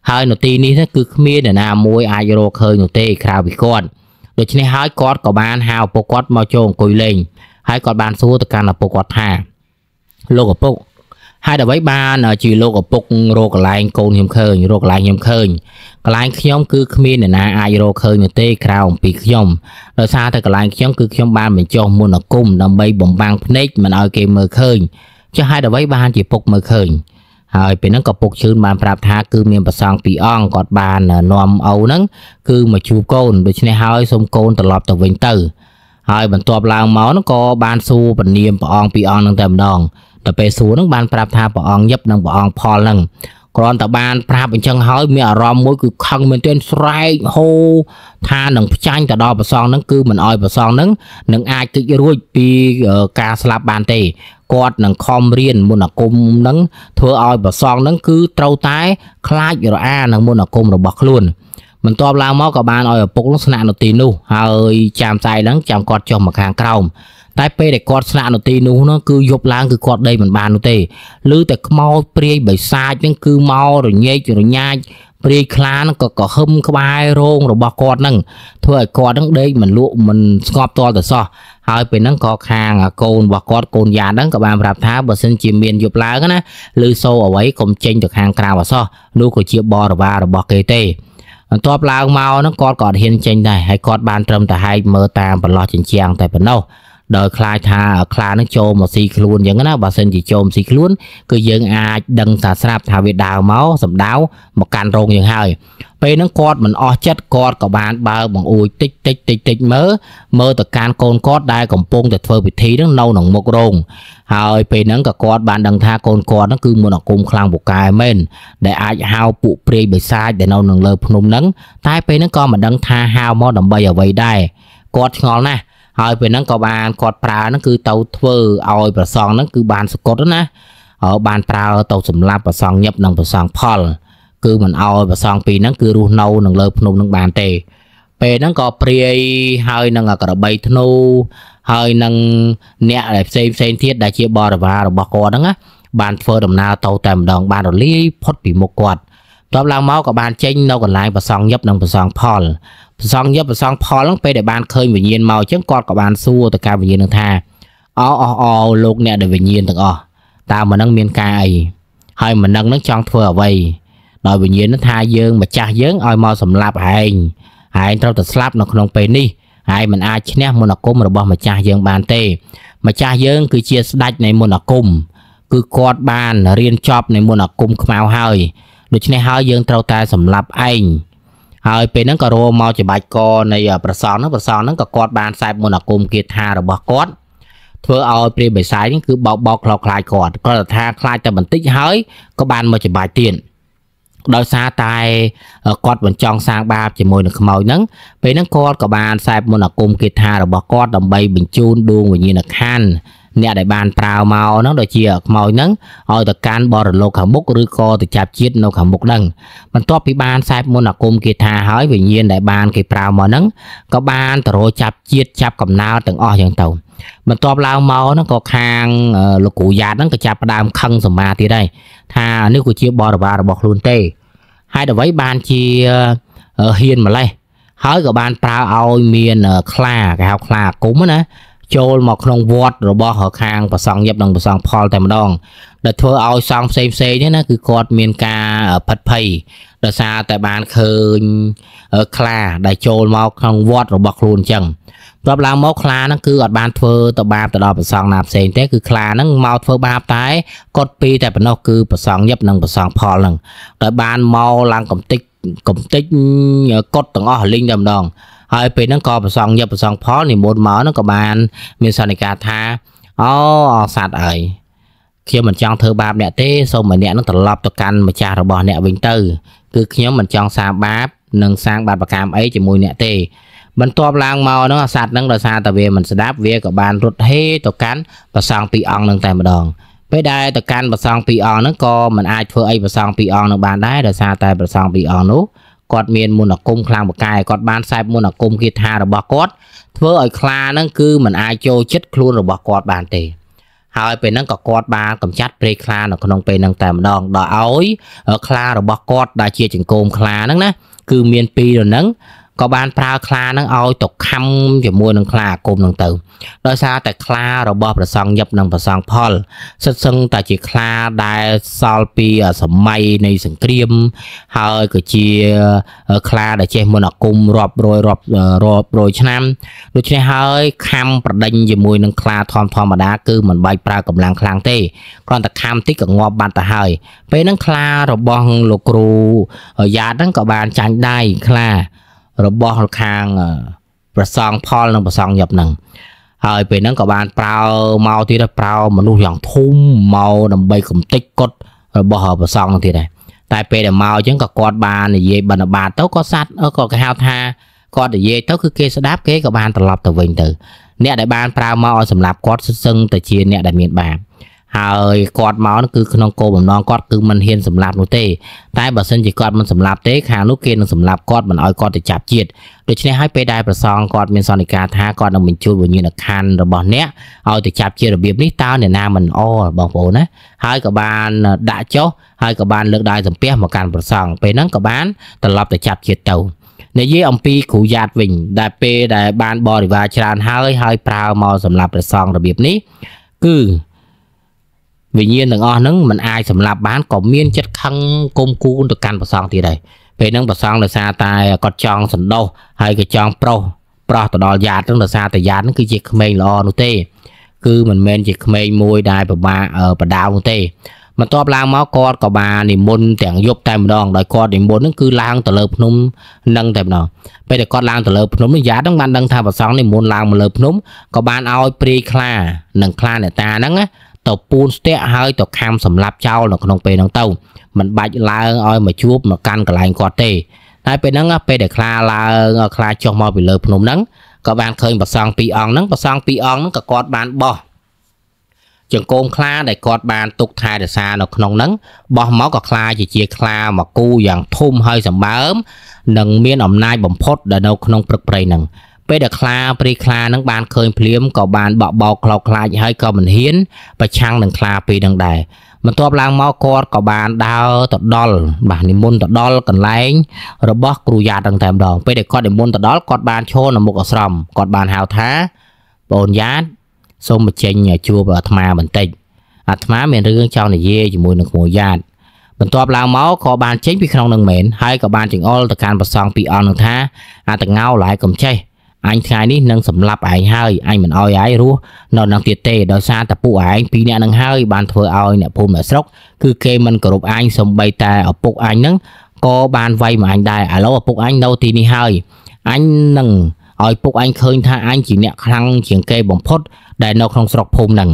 ហើយនៅទីនេះគឺគ្មានអ្នកណាមួយអាចរកឃើញនោះទេក្រៅពីគាត់ដូច្នេះហើយគាត់ក៏បានហៅឪពុកគាត់មកចូលអង្គុយលេង ហើយគាត់បានសួរទៅកាន់ឪពុកគាត់ថាលោកឪពុកហេតុអ្វីបានជាលោកឪពុករកកន្លែងកូនខ្ញុំឃើញរកកន្លែងខ្ញុំឃើញកន្លែងខ្ញុំគឺគ្មានអ្នកណាអាចរកឃើញនោះទេក្រៅអំពីខ្ញុំដោយសារតែកន្លែងខ្ញុំគឺខ្ញុំបានបញ្ចុះមន្តអាគមដើម្បីបំបាំងភ្នែកមិនឲ្យគេមើលឃើញចុះហេតុអ្វីបានជាពុកមើលឃើញហើយពេលហ្នឹងក៏ពុកជឿនបានប្រាប់ថា គឺមានប្រសង ពីរអង្គគាត់បាននាំឪហ្នឹងគឺមកជួបកូនដូច្នេះហើយសូមកូនត្រឡប់ទៅវិញទៅហើយបន្ទាប់ឡើងមកហ្នឹងក៏បានសួរពនាមព្រះអង្គពីរអង្គហ្នឹងតែម្ដងតាពេស៊ូនឹងបានប្រាប់ថាព្រះអង្គយឹបនិងព្រះអង្គផលនឹងគ្រាន់តែបានប្រាប់អញ្ចឹងហើយមានអារម្មណ៍មួយគឺខឹងមែនទែនស្រែកហូថានឹងផ្ចាញ់ទៅដល់ប្រសងនឹងគឺមិនអោយប្រសងនឹងនឹងអាចគេចរួចពីការស្លាប់បានទេគាត់នឹងខំរៀនមន្តអាគមនឹង ធ្វើឲ្យប្រសងនឹង គឺត្រូវតែខ្លាចរអានឹងមន្តអាគមរបស់ខ្លួនបន្ទាប់ឡើងមកក៏បានឲ្យឪពុកនឹងស្នាក់នៅទីនោះហើយចាំស្អែកនឹងចាំគាត់ចុះមកខាងក្រោមតែពេលដែលគាត់ស្នាក់នៅទីនោះនោះគឺយប់ឡើងគឺគាត់ដេកមិនបាននោះទេឮតែខ្មោចព្រាយបិសាចហ្នឹងគឺមករញែករញ៉ាចព្រាយខ្លាហ្នឹងក៏ក៏ហឹមក្បែររោងរបស់គាត់ហ្នឹងធ្វើឲ្យគាត់ហ្នឹងដេកមិនលក់មិនស្ងប់ទាល់តែសោះហើយពេលហ្នឹងក៏ខាងកូនរបស់គាត់កូនយ៉ាហ្នឹងក៏បានប្រាប់ថាបើសិនជាមានយប់ឡើងណាឬសូអ្វីកុំចេញទៅខាងក្រៅអសោះនោះក៏ជាបរិវាររបស់គេទេបន្ទាប់ឡើងមកហ្នឹងគាត់ក៏អត់ហ៊ានចេញដែរហើយគាត់បានត្រឹមតែហែកមើលតាមបន្លោះជញ្ជាំងតែប៉ុណ្ណោះដោយខ្លាចថាខ្លានឹងចូលមកស៊ីខ្លួនអញ្ចឹងណាបើសិនជាចូលមកស៊ីខ្លួនគឺយើងអាចដឹងថាស្រាប់ថាវាដាវមកសម្ដៅមកកាន់រោងយើងហើយពេលហ្នឹងគាត់មិនអស់ចិត្តគាត់ក៏បាន បើបង្អួចតិចតិចតិចតិចមើលមើលទៅកាន់កូនគាត់ដែលកំពុងតែធ្វើពិធីហ្នឹងនៅក្នុងមុខរោងហើយពេលហ្នឹងក៏គាត់បានដឹងថាកូនគាត់ហ្នឹងគឺមន្តអាគមខ្លាំងពូកែមែនដែលអាចហៅពួកព្រាយបិសាចដែលនៅនឹងលើភ្នំហ្នឹងតែ ពេលហ្នឹងក៏មិនដឹងថាហៅមកដើម្បីអ្វីដែរគាត់ឆ្ងល់ណាស់ហើយពេលហ្នឹងក៏បានគាត់ប្រើហ្នឹងគឺទៅធ្វើឲ្យប្រសងហ្នឹងគឺបានសកុតណា បានប្រើទៅសម្លាប់ប្រសងញឹបនិងប្រសងផល គឺមិនឲ្យប្រសងពីរហ្នឹងគឺរស់នៅនឹងលើភ្នំនឹងបានទេ ពេលហ្នឹងក៏ព្រាយហើយនឹងក្របីធ្នូហើយនឹងអ្នកដែលផ្សេងផ្សេងទៀតដែលជាបរិវាររបស់គាត់ហ្នឹងណាបានធ្វើដំណើរទៅតែម្ដង បានរលាយផុតពីមុខគាត់តបឡើងមកក៏បានចេញនៅកន្លែងប្រសងយប់និងប្រសង ផលប្រសងយប់ប្រសង ផលហ្នឹងពេលដែលបានឃើញវិញ្ញាណមកអញ្ចឹងគាត់ក៏បានសួរទៅកាន់វិញ្ញាណនឹងថាអោអោអោលោកអ្នកដែលវិញ្ញាណទាំងអស់តើមិននឹងមានការអីហើយមិននឹងនឹងចង់ធ្វើអ្វីដោយវិញ្ញាណនឹងថាយើងម្ចាស់យើងឲ្យមកសម្លាប់ឯងឯងត្រូវតែស្លាប់នៅក្នុងពេលនេះហើយមិនអាចឈ្នះមន្តអាគមរបស់ម្ចាស់យើងបានទេម្ចាស់យើង គឺជាស្ដេចនៃមន្តអាគមគឺគាត់បានរៀនចប់នៃមន្តអាគមខ្មៅហើយដូច្នេះហើយយើងត្រូវតែសម្លាប់ឯងហើយពេលហ្នឹងក៏រោមកជាបាច់កនៃប្រសងហ្នឹងប្រសងហ្នឹងក៏គាត់បានខ្សែមន្តអាគមគាថារបស់គាត់ ធ្វើឲ្យព្រះបិសាយហ្នឹងគឺបោកបោកខ្លោខ្លាយគាត់គាត់ថាខ្លាចតែបន្តិចហើយក៏បានមកជាបាច់ទៀតដោយសារតែគាត់មិនចង់សាងបាបជាមួយនឹងខ្មោចហ្នឹង ពេលហ្នឹងគាត់ក៏បានខ្សែមន្តអាគមគាថារបស់គាត់ដើម្បីបញ្ជូនដួងវិញ្ញាណខណ្ឌអ្នកដែលបានប្រើមកហ្នឹងដូចជាខ្មោចហ្នឹងឲ្យទៅកាន់បរលោកខាងមុខឬក៏ទៅចាប់ជាតិនៅខាងមុខហ្នឹងបន្ទាប់ពីបានខ្សែមន្តអាគមគេថាហើយវិញ្ញាណដែលបានគេប្រើមកហ្នឹងក៏បានទៅរកចាប់ជាតិចាប់កំណើតទាំងអស់យ៉ាងទៅបន្ទាប់ឡើងមកហ្នឹងក៏ខាងលោកគ្រូយ៉ាតហ្នឹងក៏ចាប់ផ្ដើមខឹងសមាទៀតដែរថានេះគឺជាបរិវាររបស់ខ្លួនទេហើយអ្វីបានជាហ៊ានម្លេះហើយក៏បានប្រើឲ្យមានខ្លាគេហៅខ្លាអាគមណាចូលមកក្នុងវត្តរបស់ខាងប្រសងយប់និងប្រសងផលតែម្ដង ដែលធ្វើឲ្យសងផ្សេងផ្សេងនេះណាគឺគាត់មានការផិតភ័យដោយសារតែបានឃើញខ្លាដែលចូលមកក្នុងវត្តរបស់ខ្លួនអញ្ចឹងប្រាប់ឡើងមកខ្លាហ្នឹងគឺអត់បានធ្វើទៅបាបទៅដល់ប្រសងណាផ្សេងទេគឺខ្លាហ្នឹងមកធ្វើបាបតែគាត់ពីតែប៉ុណ្ណោះគឺប្រសងយប់និងប្រសងផលហ្នឹងដោយបានមកឡើងកំតិចកំតិចគាត់ទាំងអស់លីងតែម្ដងហើយពេលហ្នឹងក៏ប្រសងយប់ប្រសងផលនិមន្តមកហ្នឹងក៏បាន មានសន្និការថាអូអសัตว์អើយខ្ញុំមិនចង់ធ្វើបាបអ្នកទេសូមម្នាក់នឹងត្រឡប់ទៅកាន់ម្ចាស់របស់អ្នកវិញទៅគឺខ្ញុំមិនចង់សាងបាបនិងសាងបាបកម្មអីជាមួយអ្នកទេបន្ទាប់ឡើងមកហ្នឹងអាសត្វហ្នឹងដោយសារតែវាមិនស្ដាប់វាក៏បានរត់ហេទៅកាន់ប្រសងពីអង្គហ្នឹងតែម្ដងពេលដែលទៅកាន់ប្រសងពីអង្គហ្នឹងក៏មិនអាចធ្វើអីប្រសងពីអង្គហ្នឹងបានដែរដោយសារតែប្រសងពីអង្គនោះគាត់មានមន្តអាគមខ្លាំងបកាយគាត់បានខ្សែមន្តអាគមគាថារបស់គាត់ធ្វើឲ្យខ្លាហ្នឹងគឺមិនអាចចូលចិត្តខ្លួនរបស់គាត់បានទេ ហើយពេលហ្នឹងក៏គាត់បានកំចាត់ព្រៃខ្លានៅក្នុងពេលហ្នឹងតែម្ដងដល់ឲ្យខ្លារបស់គាត់ដែលជាចង្គោមខ្លាហ្នឹងណាគឺមានពីរដល់ហ្នឹងក៏បានប្រើខ្លានឹងឲ្យទៅខំជាមួយនឹងខ្លាអាគមនឹងទៅដោយសារតែខ្លារបស់ប្រសង់យឹបនិងប្រសង់ផល សិតសឹងតែជាខ្លាដែលសល់ពីសម័យនៃសង្គ្រាមហើយក៏ជាខ្លាដែលចេះមន្តអាគមរាប់រយរាប់រាប់រយឆ្នាំដូច្នេះហើយខំប្រដេញជាមួយនឹងខ្លាធម្មធម្មតាគឺមិនបាច់ប្រើកម្លាំងខ្លាំងទេគ្រាន់តែខំតិចក៏ងាប់បាត់ទៅហើយ ពេលហ្នឹងខ្លារបស់លោកគ្រូយ៉ាតហ្នឹងក៏បានចាញ់ដៃខ្លារបស់ខាងប្រសងផលនិងប្រសងយប់ហ្នឹងហើយពេលហ្នឹងក៏បាន ប្រើមកទៀតប្រើមនុស្សយ៉ាងធំមកដើម្បីកំទេចកត់របស់ប្រសងហ្នឹងទៀតដែរតែ ពេលដែលមកអញ្ចឹងក៏គាត់បាននិយាយបណ្ឌបាតទៅក៏សัตว์ក៏គេហៅថាគាត់និយាយទៅគឺគេស្ដាប់គេក៏បានត្រឡប់ទៅវិញទៅអ្នកដែលបានប្រើមកឲ្យសម្រាប់គាត់សឹងតែជាអ្នកដែលមានបាបហើយគាត់មកគឺក្នុងគោលបំណងគាត់គឺមិនហ៊ានសម្លាប់នោះទេតែបើសិនជាគាត់មិនសម្លាប់ទេខាងនោះគេនឹងសម្លាប់គាត់មិនឲ្យគាត់ទៅចាប់ជាតិដូច្នេះហើយពេលដែលប្រសងគាត់មានសន្និការថាគាត់នឹងបញ្ជូនវិញ្ញាណក្ខន្ធរបស់អ្នកឲ្យទៅចាប់ជារបៀបនេះតើអ្នកណាមិនអបងប្អូនណាហើយក៏បានដាក់ចុះហើយក៏បានលើកដៃសំពះមកកាន់ប្រសងពេលហ្នឹងក៏បានត្រឡប់ទៅចាប់ជាតិទៅនិយាយអំពីគ្រូយ៉ាតវិញ ដែលពេលដែលបាន បរិវារច្រើនហើយហើយប្រើមកសម្រាប់ព្រះសង្ឃរបៀបនេះគឺវិញ្ញាណទាំងអស់ហ្នឹងมันអាចសម្លាប់បានក៏មានចិត្តខឹងគុំគូនទៅកាន់ប្រសងទៀតដែរពេលហ្នឹងប្រសងដោយសារតែគាត់ចង់សន្តោសហើយក៏ចង់ប្រុសប្រោះទៅដល់យ៉ាតហ្នឹងដោយសារតែយ៉ាតហ្នឹងគឺជាក្មេងល្អនោះទេគឺមិនមែនជាក្មេងមួយដែលប្រមាបដាវនោះទេបន្ទាប់ឡើងមកគាត់ក៏បាននិមន្តទាំងយប់តែម្ដងដោយគាត់និមន្តហ្នឹងគឺឡើងទៅលើភ្នំនឹងតែម្ដងពេលដែលគាត់ឡើងទៅលើភ្នំនេះយ៉ាហ្នឹងបានដឹងថាប្រសងនិមន្តឡើងមកលើភ្នំក៏បានឲ្យព្រាយខ្លា និងខ្លាអ្នកតាហ្នឹងណាទៅពូនស្ទាក់ហើយទៅខំសម្លាប់ចោលនៅក្នុងពេលហ្នឹងទៅมันបាច់ឡើងឲ្យមកជួបមកកាន់កន្លែងគាត់ទេតែពេលហ្នឹងពេលដែលខ្លាឡើងខ្លាចុះមកពីលើភ្នំហ្នឹងក៏បានឃើញប្រសង់ពីរអង្គហ្នឹងប្រសង់ពីរអង្គហ្នឹងក៏គាត់បានបោះចង្គមខ្លាដែលគាត់បានទុកថែរក្សានៅក្នុងហ្នឹងបោះមកក៏ខ្លាជាជាខ្លាមកគូយ៉ាងធំហើយសម្បើមនិងមានអំណាចបំផុត ដែលនៅក្នុងព្រឹកព្រៃហ្នឹងពេលដែលខ្លាព្រីខ្លានឹងបានឃើញភ្លាមក៏បានបក់បោកខ្លោចខ្លាចហើយក៏មិនហ៊ានប្រឆាំងនឹងខ្លាពីរនឹងដែរបន្ទាប់ឡើងមកគាត់ក៏បានដើរទៅដល់បាទនិមន្តទៅដល់កន្លែងរបស់គ្រូយ៉ាទាំងតែម្ដង ពេលដែលគាត់និមន្តទៅដល់គាត់បានឈរនៅមុខអាស្រមគាត់បានហៅថាបងអូនយ៉ាតសូមបញ្ចេញជួបអាត្មាបន្តិចអាត្មាមានរឿងចង់និយាយជាមួយនឹងគ្រូយ៉ាតបន្ទាប់ឡើងមកក៏បានចេញពីក្នុងនឹងមែនហើយក៏បានចង្អុលទៅកាន់ប្រសងពីអង្គនឹងថាអាតងោឡាយកំចេះអញថ្ងៃនេះនឹងសម្លាប់ឯងហើយអញមិនអោយឯងរស់នៅនឹងទៀតទេដោយសារតែពួកឯងពីរនាក់នឹងហើយបានធ្វើឲ្យអ្នកភូមិអ្នកស្រុកគឺគេមិនគោរពអញសំបីតែឪពុកអញនឹងក៏បានវាយមកអញដែរឥឡូវឪពុកអញនៅទីនេះហើយអញនឹងឲ្យពុកអញឃើញថាអញជាអ្នកខ្លាំងជាងគេបំផុតដែលនៅក្នុងស្រុកភូមិហ្នឹង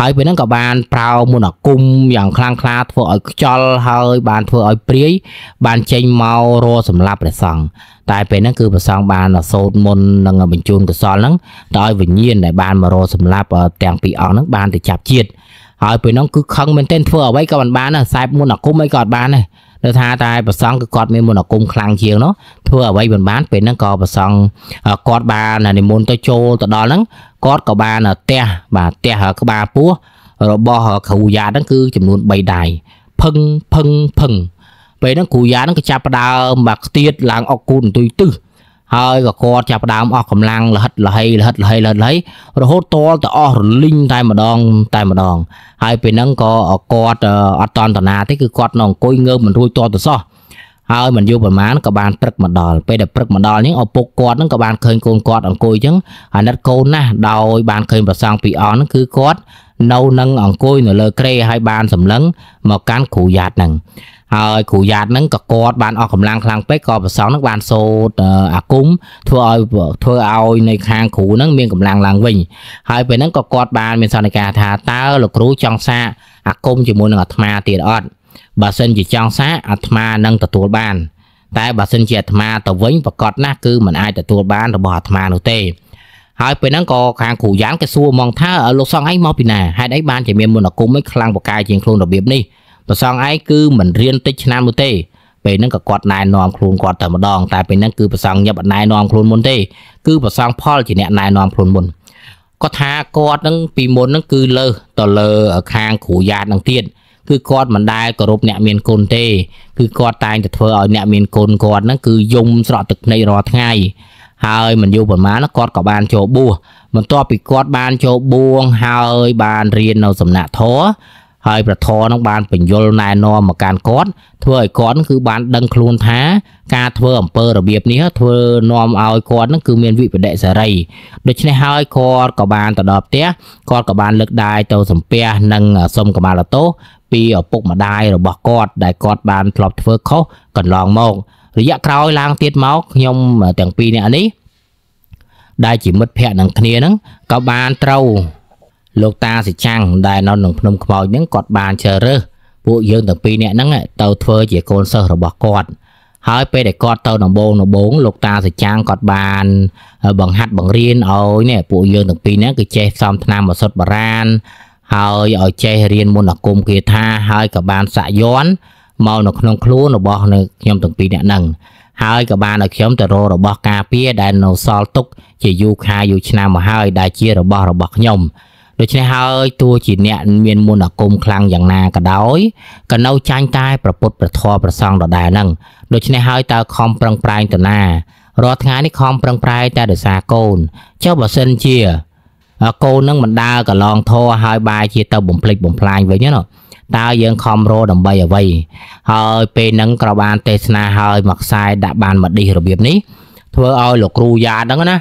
ហើយពេលហ្នឹងក៏បានប្រោមន្តអាគមយ៉ាងខ្លាំងក្លាធ្វើឲ្យខ្យល់ហើយ បានធ្វើឲ្យព្រាយបានចេញមករស់សម្លាប់ព្រះសង្ឃតែពេលហ្នឹងគឺព្រះសង្ឃបានសូត្រមន្តនិងបញ្ជូនកុសលហ្នឹងទៅឲ្យវិញ្ញាណដែលបានមករស់សម្លាប់ទាំងពីរអង្គហ្នឹងបានទៅចាប់ជាតិហើយពេលហ្នឹងគឺខឹងមែនទែនធ្វើអ្វីក៏មិនបានខ្សែមុនអាគមអីក៏អត់បានដែរនៅថាតែប្រសងគឺគាត់មានមន្តអាគមខ្លាំងជាងនោះធ្វើអ្វីមិនបានពេលហ្នឹងក៏ប្រសងគាត់បាននិមន្តទៅចូលទៅដល់ហ្នឹងគាត់ក៏បានទះបាទទះក្បាលពោះរបស់គ្រូយ៉ាតហ្នឹងគឺចំនួន3ដៃផឹងផឹងផឹងពេលហ្នឹងគ្រូយ៉ាតហ្នឹងក៏ចាប់ផ្ដើមបាទខ្ទាតឡើងអុកគូនទុយទឹះហើយក៏គាត់ចាប់ដើមអស់កម្លាំងលហិតលហៃលហិតលហៃលហិតលហៃរហូតតលទៅអស់រលីងតែម្ដងតែម្ដងហើយពេលហ្នឹងក៏គាត់អត់តន្តណាទេគឺគាត់នៅអង្គុយងើបមិនរួចតទៅសោះហើយមិនយូរប្រហែលក៏បានព្រឹកមកដល់ពេលដែលព្រឹកមកដល់ហ្នឹងឪពុកគាត់ហ្នឹងក៏បានឃើញកូនគាត់អង្គុយអញ្ចឹងអាណិតកូនណាស់ដោយបានឃើញប្រសងពីអនហ្នឹងគឺគាត់នៅនឹងអង្គុយនៅលើគ្រែហើយបានសម្លឹង មកកាន់គ្រូយ៉ាតហ្នឹងហើយគ្រូយ៉ាតហ្នឹងក៏គាត់បានអស់កម្លាំងខ្លាំងពេកក៏ប្រសងហ្នឹងបានសូត្រអាគុំធ្វើឲ្យធ្វើឲ្យនៅខាងគ្រូហ្នឹងមានកម្លាំងឡើងវិញ ហើយពេលហ្នឹងក៏គាត់បាន មានសន្និការថាតើលោកគ្រូចង់សាកអាគុំជាមួយនឹងអាត្មាទៀតអត់បើសិនជាចង់សាកអាត្មានឹងទទួលបានតែបើសិនជាអាត្មាទៅវិញប្រកាសណាស់គឺមិនអាចទទួលបានរបស់អាត្មានោះទេហើយពេលហ្នឹងក៏ខាងគ្រូយ៉ាងគេសួរហ្មងថាលោកសង្ឃឯងមកពីណាហេតុអីបានជាមានមន្តអាគមឯងខ្លាំងបកាយជាងខ្លួនរបៀបនេះប្រសងឯងគឺមិនរៀនតិចឆ្នាំនោះទេពេលហ្នឹងក៏គាត់ណែនាំខ្លួនគាត់តែម្ដងតែពេលហ្នឹងគឺប្រសងញឹបណែនាំខ្លួនមុនទេគឺប្រសង ផលជាអ្នកណែនាំខ្លួនមុនគាត់ថាគាត់ហ្នឹងពីមុនហ្នឹង គឺលើសទៅលើខាងគ្រូយ៉ាតហ្នឹងទៀតគឺគាត់មិនដែលគោរពអ្នកមានគុណទេគឺគាត់តែងតែធ្វើឲ្យអ្នកមានគុណគាត់ហ្នឹងគឺយំស្រក់ទឹកភ្នែករាល់ថ្ងៃហើយមិនយូរប៉ុន្មានគាត់ក៏បានចូលបួសបន្ទាប់ពីគាត់បានចូលបួងហើយបានរៀននៅសំណាក់ធរហើយប្រធរនឹងបានបញ្យលណែនាំមកកាន់គាត់ធ្វើឲ្យគាត់គឺបានដឹងខ្លួនថា ការធ្វើអំពើរបៀបនេះធ្វើនាំឲ្យគាត់នឹងគឺមានវិបដិសារីដូច្នេះហើយគាត់ក៏បានទៅដល់ផ្ទះគាត់ក៏បាន លើកដៃទៅសំពះនិងសុំកម្មាលទោសពីឪពុកម្ដាយរបស់គាត់ដែលគាត់បានធ្លាប់ធ្វើខុសកន្លងមករយៈក្រោយឡើងទៀតមកខ្ញុំទាំងពីរនាក់នេះដែលជាមិត្តភក្តិនឹងគ្នានឹងក៏បានត្រូវលោកតាសិចាំងដែលនៅក្នុងភ្នំខ្មោចហ្នឹងគាត់បានជ្រើសរើសពួកយើងទាំងពីរនាក់ហ្នឹងទៅធ្វើជាកូនសិស្សរបស់គាត់ ហើយពេលដែលគាត់ទៅដំបងដំបងលោកតាសិចាំងគាត់បាន បង្ហាត់បង្រៀនឲ្យនេះពួកយើងទាំងពីរហ្នឹងគឺចេះផ្សំថ្នាំឱសថបុរាណហើយឲ្យចេះរៀនមន្តអាគមគាថាហើយក៏បានសាក់យ័ន្តមកនៅក្នុងខ្លួនរបស់នៅខ្ញុំទាំងពីរនាក់ហ្នឹងហើយក៏បានឲ្យខ្ញុំទៅរករបស់ការពារដែលនៅសល់ទុកជាយូរខែយូរឆ្នាំមកហើយដែលជារបស់របស់ខ្ញុំដូច្នេះហើយទោះជាអ្នកមានមន្តអាគមខ្លាំងយ៉ាងណាក៏ដោយក៏នៅចាញ់តែប្រពុតប្រធរប្រសងដដែលហ្នឹងដូច្នេះហើយតើខំប្រឹងប្រែងទៅណារាល់ថ្ងៃនេះខំប្រឹងប្រែងតែដោយសារកូនចុះបើសិនជាកូននឹងមិនដើរកន្លងធរហើយបាយជាទៅបំភ្លេចបំផ្លាញវិញណាតើយើងខំរដើម្បីអ្វីហើយពេលហ្នឹងក៏បានទេសនាហើយមកខ្សែដាក់បានមកឌីសរបៀបនេះធ្វើឲ្យលោកគ្រូយ៉ាហ្នឹងណា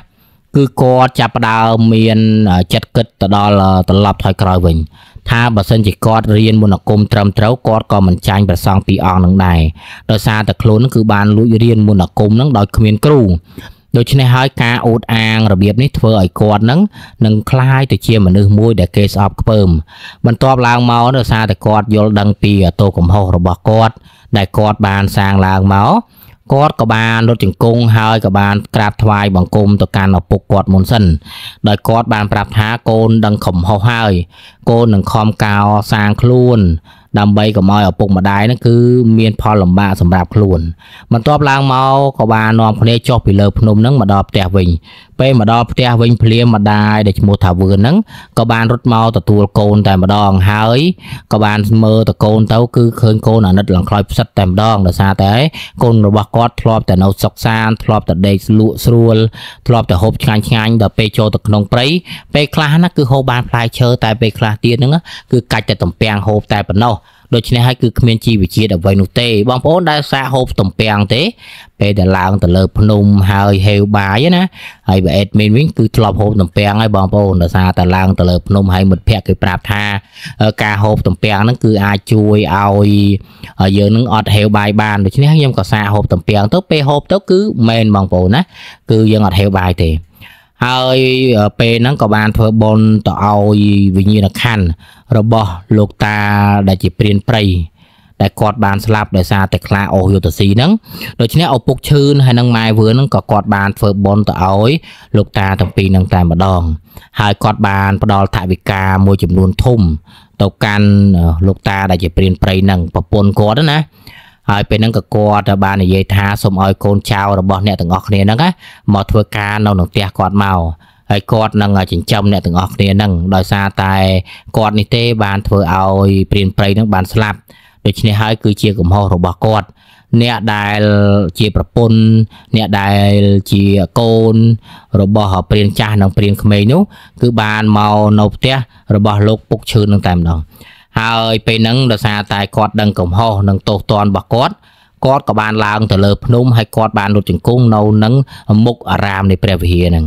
គឺគាត់ចាប់ផ្ដើមមានចិត្តគិតទៅដល់ត្រឡប់ថយក្រោយវិញថាបើសិន ជាគាត់រៀនមន្តអាគមត្រឹមត្រូវគាត់ក៏មិនចាញ់ប្រសងពីអង្គនឹងដែរដោយសារតែខ្លួនគឺបានលួចរៀនមន្តអាគមនឹងដោយគ្មានគ្រូដូច្នេះហើយការអូតអាងរបៀបនេះធ្វើឲ្យគាត់នឹងនឹងคล้ายទៅជាមនុស្សមួយដែលគេស្អប់ខ្ពើមបន្ទាប់ឡើងមកដោយសារតែគាត់យល់ដឹងពីតោកំហុសរបស់គាត់ដែលគាត់បានសាងឡើងមកគាត់ក៏បានលុតជង្គង់ហើយក៏បានក្រាបថ្វាយបង្គំទៅកាន់ឪពុកគាត់មុនសិនដោយគាត់បានប្រាប់ថាកូនដឹងខំហោះហើយកូននឹងខំកោសាងខ្លួនដើម្បីកុំឲ្យឪពុកម្ដាយហ្នឹងគឺមានផលលំបាកសម្រាប់ខ្លួនបន្ទាប់ឡើងមកក៏បាននាំគ្នាចុះពីលើភ្នំហ្នឹងមកដល់ផ្ទះវិញពេលមកដល់ផ្ទះវិញភ្លាមម្ដាយដែលឈ្មោះថាវឿនហ្នឹងក៏បានរត់មកទទួលកូនតែម្ដងហើយក៏បានមើលតកូនទៅគឺឃើញកូនអាណិតលំខ្លោចផ្សិតតែម្ដងដោយសារតែកូនរបស់គាត់ធ្លាប់តែនៅសុកសានធ្លាប់តែដេកលក់ស្រួលធ្លាប់តែហូបឆ្ងាញ់ឆ្ងាញ់ដល់ពេលចូលទៅក្នុងព្រៃពេលខ្លះណាគឺហូបបានផ្លែឈើតែពេលខ្លះទៀតហ្នឹងគឺកាច់តែតំពាំងហូបតែប៉ុណ្ណោះដូច្នេះហើយគឺគ្មានជីវជាតិអ្វីនោះទេបងប្អូនដែលសាកហូបទំពាំងទេពេលដែលឡើងទៅលើភ្នំហើយហេវបាយណាហើយបើអេដមីនវិញគឺធ្លាប់ហូបទំពាំងហើយបងប្អូនដោយសារតែឡើងទៅលើភ្នំហើយមិត្តភ័ក្តិគេប្រាប់ថាការហូបទំពាំងហ្នឹងគឺអាចជួយឲ្យយើងនឹងអត់ហេវបាយបានដូច្នេះខ្ញុំក៏សាកហូបទំពាំងទៅពេលហូបទៅគឺមែនបងប្អូនណាគឺយើងអត់ហេវបាយទេហើយពេលហ្នឹងក៏បានធ្វើបន់ទៅឲ្យវិញ្ញាណខណ្ឌរបស់លោកតាដែលជាព្រានព្រៃដែលគាត់បានស្លាប់ដោយសារតែខ្លាអស់យុទ្ធស៊ីហ្នឹងដូច្នេះឪពុកឈឺហើយនឹងម៉ែវឿនហ្នឹងក៏គាត់បានធ្វើបន់ទៅឲ្យលោកតាទាំងពីរហ្នឹងតែម្ដង ហើយគាត់បាន ផ្ដល់ថវិកាមួយចំនួនធំទៅកាន់លោកតាដែលជាព្រានព្រៃហ្នឹងប្រពន្ធគាត់ណាហើយពេលហ្នឹងក៏គាត់បាននិយាយថាសូមឲ្យ កូនចៅរបស់អ្នកទាំងអស់គ្នាហ្នឹងមកធ្វើការនៅក្នុងផ្ទះគាត់មកហើយគាត់នឹងចិញ្ចឹមអ្នកទាំងអស់គ្នានឹងដោយសារតែគាត់នេះទេ បានធ្វើឲ្យព្រានព្រៃនឹង បានស្លាប់ ដូច្នេះហើយគឺជាកំហុសរបស់គាត់អ្នកដែលជាប្រពន្ធអ្នកដែលជាកូនរបស់ព្រានចាស់និងព្រានក្មេងនោះគឺបានមកនៅផ្ទះរបស់លោកពុកឈឺនឹង តែម្ដងហើយពេលហ្នឹងដោយសារតែគាត់ដឹងកំហុសនិងទោសទណ្ឌរបស់គាត់គាត់ក៏បានឡើងទៅលើភ្នំហើយគាត់បានរត់ជង្គង់នៅនឹងមុខអារាមនៃព្រះវិហារហ្នឹង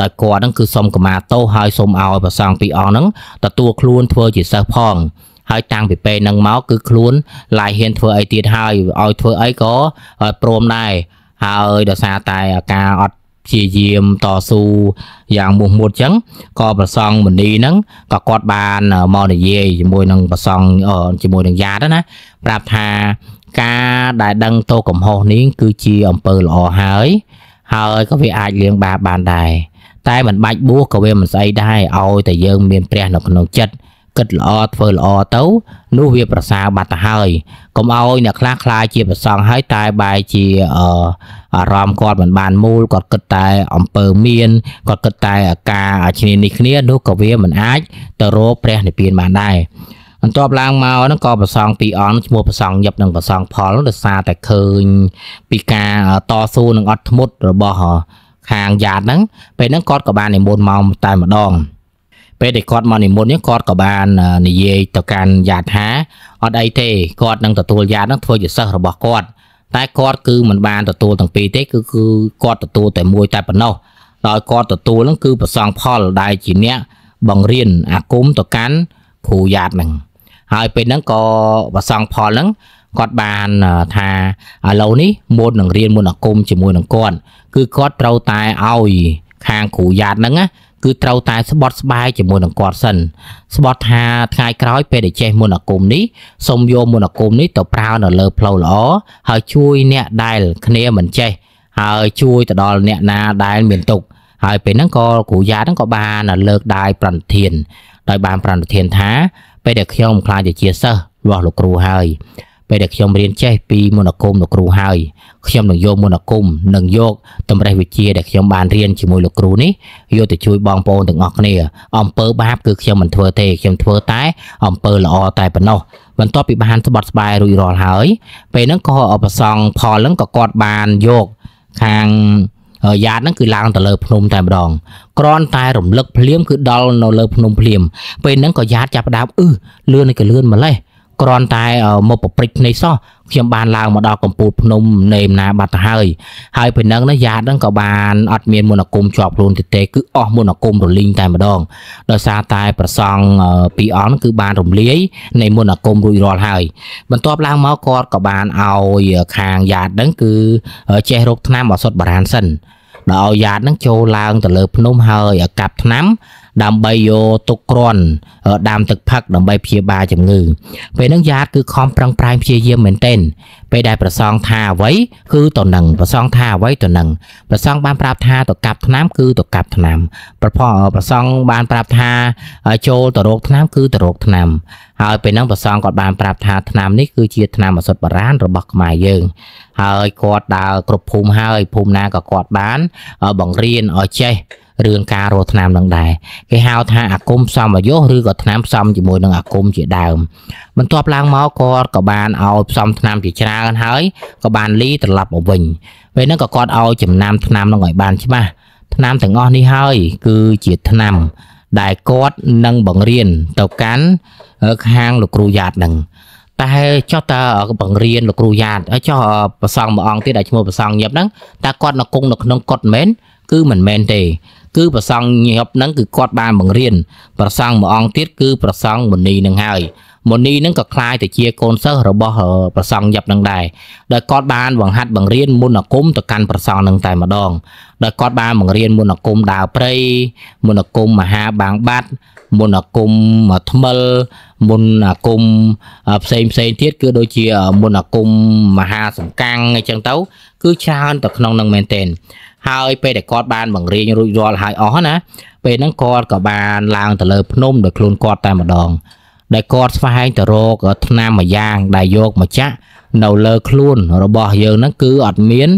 ដោយគាត់ហ្នឹងគឺសុំកម្មាទោសហើយសុំឲ្យប្រសង់ពីរអង្គហ្នឹងទទួលខ្លួនធ្វើជាសិស្សផង ហើយតាំងពីពេលហ្នឹងមកគឺខ្លួនឡាយហ៊ានធ្វើអីទៀតហើយឲ្យធ្វើអីក៏ព្រមដែរហើយដោយសារតែការអត់ព្យាយាមតស៊ូយ៉ាងមុះមុតចឹងក៏ប្រសងមនីហ្នឹងក៏គាត់បានមកនិយាយជាមួយនឹងប្រសងជាមួយនឹងយ៉ាតណាប្រាប់ថាការដែលដឹងទោសកំហុសនេះគឺជាអំពើល្អហើយហើយក៏វាអាចលៀងបាបបានដែរតែមិនបាច់បួសក៏វាមិនស្អីដែរឲ្យតែយើងមានព្រះនៅក្នុងចិត្តគិតល្អធ្វើល្អទៅនោះវា ប្រសើរបាត់ទៅហើយកុំឲ្យអ្នកខ្លះខ្លាយជាប្រសងហើយតែបែរជាអារម្មណ៍គាត់មិនបានមូលគាត់គិតតែអំពើមានគាត់គិតតែការអាឈ្នានេះគ្នានោះក៏វាមិនអាចទៅរកព្រះនិព្វានបានដែរបន្ទាប់ឡើងមកហ្នឹងក៏ប្រសងពីអនឈ្មោះប្រសងយឹបនិងប្រសងផលដោយសារតែឃើញពីការតស៊ូនិងអត់ធ្មត់របស់ខាងយ៉ាតហ្នឹង ពេលហ្នឹងគាត់ក៏បាននិមន្តមកតែម្ដងពេលដែលគាត់មកនិមន្តនេះគាត់ក៏បាននិយាយទៅកាន់យ៉ាតថាអត់អីទេគាត់នឹងទទួលយ៉ាតនឹងធ្វើជាសិស្សរបស់គាត់តែគាត់គឺមិនបានទទួលទាំងពីរទេ គឺគឺគាត់ទទួលតែមួយតែប៉ុណ្ណោះដោយគាត់ទទួលនឹងគឺប្រសងផលដែលជាអ្នកបង្រៀនអាគមទៅកាន់គ្រូយ៉ាតនឹងហើយពេលហ្នឹងក៏ប្រសងផលហ្នឹងគាត់បានថាឥឡូវនេះមុននឹងរៀនមុនអាគមជាមួយនឹងគាត់គឺគាត់ត្រូវតែឲ្យខាងគ្រូយ៉ាតហ្នឹងគឺត្រូវតែស្បត់ស្បាយជាមួយនឹងគាត់សិនស្បត់ថាថ្ងៃក្រោយ ពេលដែលចេះមន្តអាគមនេះសូមយកមន្តអាគមនេះទៅប្រើនៅលើផ្លូវល្អហើយជួយអ្នកដែលគ្នាមិនចេះ ហើយជួយទៅដល់អ្នកណាដែលមានទុក្ខហើយពេលហ្នឹងក៏គ្រូយ៉ាហ្នឹងក៏បានលើកដៃប្រណិធានដោយបាន ប្រណិធានថា ពេលដែលខ្ញុំខ្លាចជាសិស្សរបស់លោកគ្រូហើយពេលដែលខ្ញុំរៀនចេះពីមន្តអាគមលោកគ្រូហើយខ្ញុំនឹងយកមន្តអាគមនិងយកតម្រេះវិជាដែលខ្ញុំបានរៀនជាមួយលោកគ្រូនេះយកទៅជួយបងប្អូនទាំងអស់គ្នាអំពើបាបគឺខ្ញុំមិនធ្វើទេ ខ្ញុំធ្វើតែអំពើល្អតែប៉ុណ្ណោះ បន្ទាប់ពីបានស្បត់ស្បាយរួចរាល់ហើយពេលហ្នឹងក៏អបសងផលហ្នឹងក៏គាត់បានយកខាងយ៉ាតហ្នឹងគឺឡើងទៅលើភ្នំតែម្ដងគ្រាន់តែ រំលឹកភ្លាម គឺដល់នៅលើភ្នំភ្លាម ពេលហ្នឹងក៏យ៉ាតចាប់ដាបអឺលឿននេះក៏លឿនម្លេះគ្រាន់តែមកប្រព្រឹត្តនេះសោះខ្ញុំបានឡើងមកដល់កំពូលភ្នំនៃអំណាបាត់ទៅហើយហើយពេលហ្នឹងណាយ៉ាតហ្នឹងក៏បានអត់មានមុនអាគមជាប់ខ្លួនទេទេគឺអស់មុនអាគមរលីងតែម្ដងដោយសារតែ ប្រសង់ពីរអង្គគឺបានរំលាយនៃមុនអាគមរួចរាល់ហើយបន្ទាប់ឡើងមកគាត់ក៏បានឲ្យខាងយ៉ាតហ្នឹងគឺចេះរកថ្នាំអសុតបារានសិនដល់ឲ្យយ៉ាតហ្នឹងចូលឡើងទៅលើ ភ្នំហើយកាប់ថ្នាំដើម្បីយកទុកគ្រាន់ដាំទឹកផឹកដើម្បីព្យាបាលជំងឺ ពេលហ្នឹងយ៉ាតគឺខំប្រឹងប្រែងព្យាយាមមែនទែនពេលដែលប្រសងថាអ្វីគឺទៅនឹងប្រសង ថាអ្វីទៅនឹងប្រសងបានប្រាប់ថាទៅកាប់ថ្នាំគឺទៅកាប់ថ្នាំប្រផប្រសងបានប្រាប់ថាចូលទៅរោគថ្នាំ គឺទៅរោគថ្នាំ ហើយពេលហ្នឹងប្រសងគាត់បានប្រាប់ថាថ្នាំនេះគឺជាថ្នាំឱសថបុរាណរបស់ខ្មែរយើងហើយគាត់ដើរគ្រប់ភូមិហើយភូមិណាក៏គាត់បានបង្រៀនឲ្យចេះរឿងការរស់ថ្នាំនឹងដែរគេហៅថាអាគមផ្សំអាយុឬក៏ថ្នាំផ្សំជាមួយនឹងអាគមជាដើម បន្ទាប់ឡើងមកគាត់ក៏បានឲ្យផ្សំថ្នាំជាច្រើនហើយក៏បានលីត្រឡប់មកវិញពេលហ្នឹងក៏គាត់ឲ្យចំណាំថ្នាំនឹងឲ្យបានច្បាស់ថ្នាំទាំងអស់នេះហើយគឺជាថ្នាំដែលគាត់នឹងបង្រៀនទៅកាន់ខាងលោកគ្រូយ៉ាតនឹងតែចុះតើបង្រៀនលោកគ្រូយ៉ាតចុះប្រសងមួយអង្គទៀតដែលឈ្មោះប្រសងញឹបហ្នឹងតើគាត់នៅគង់នៅក្នុងកុដមែនគឺមិនមែនទេគឺប្រសង់ញាប់ហ្នឹងគឺគាត់បានបង្រៀនប្រសង់មួយអង្គទៀតគឺប្រសង់មុនីនឹងហើយមុនីនឹងក៏คล้ายទៅជាកូនសិស្សរបស់ប្រសង់យ៉ាប់នឹងដែរដែលគាត់បានបង្ហាត់បង្រៀនមន្តអាគមទៅកាន់ប្រសង់នឹងតែម្ដងដែលគាត់បាន បង្រៀនមន្តអាគមដាវព្រៃមន្តអាគមមហាបាងបាត់មន្តអាគមថ្មិលមន្តអាគមផ្សេងផ្សេងទៀតគឺដូចជាមន្តអាគមមហាសង្កាំងអីចឹងទៅ គឺច្រើនទៅក្នុងនឹងមែនទែនហើយពេលដែលគាត់បានបង្រៀនរួចរាល់ហើយអស់ណា ពេលហ្នឹងគាត់ក៏បានឡើងទៅលើភ្នំដោយខ្លួនគាត់តែម្ដង ដែលគាត់ស្វែងទៅរកថ្នាំមួយយ៉ាង ដែលយកមកចាក់ នៅលើខ្លួនរបស់យើងហ្នឹងគឺអត់មាន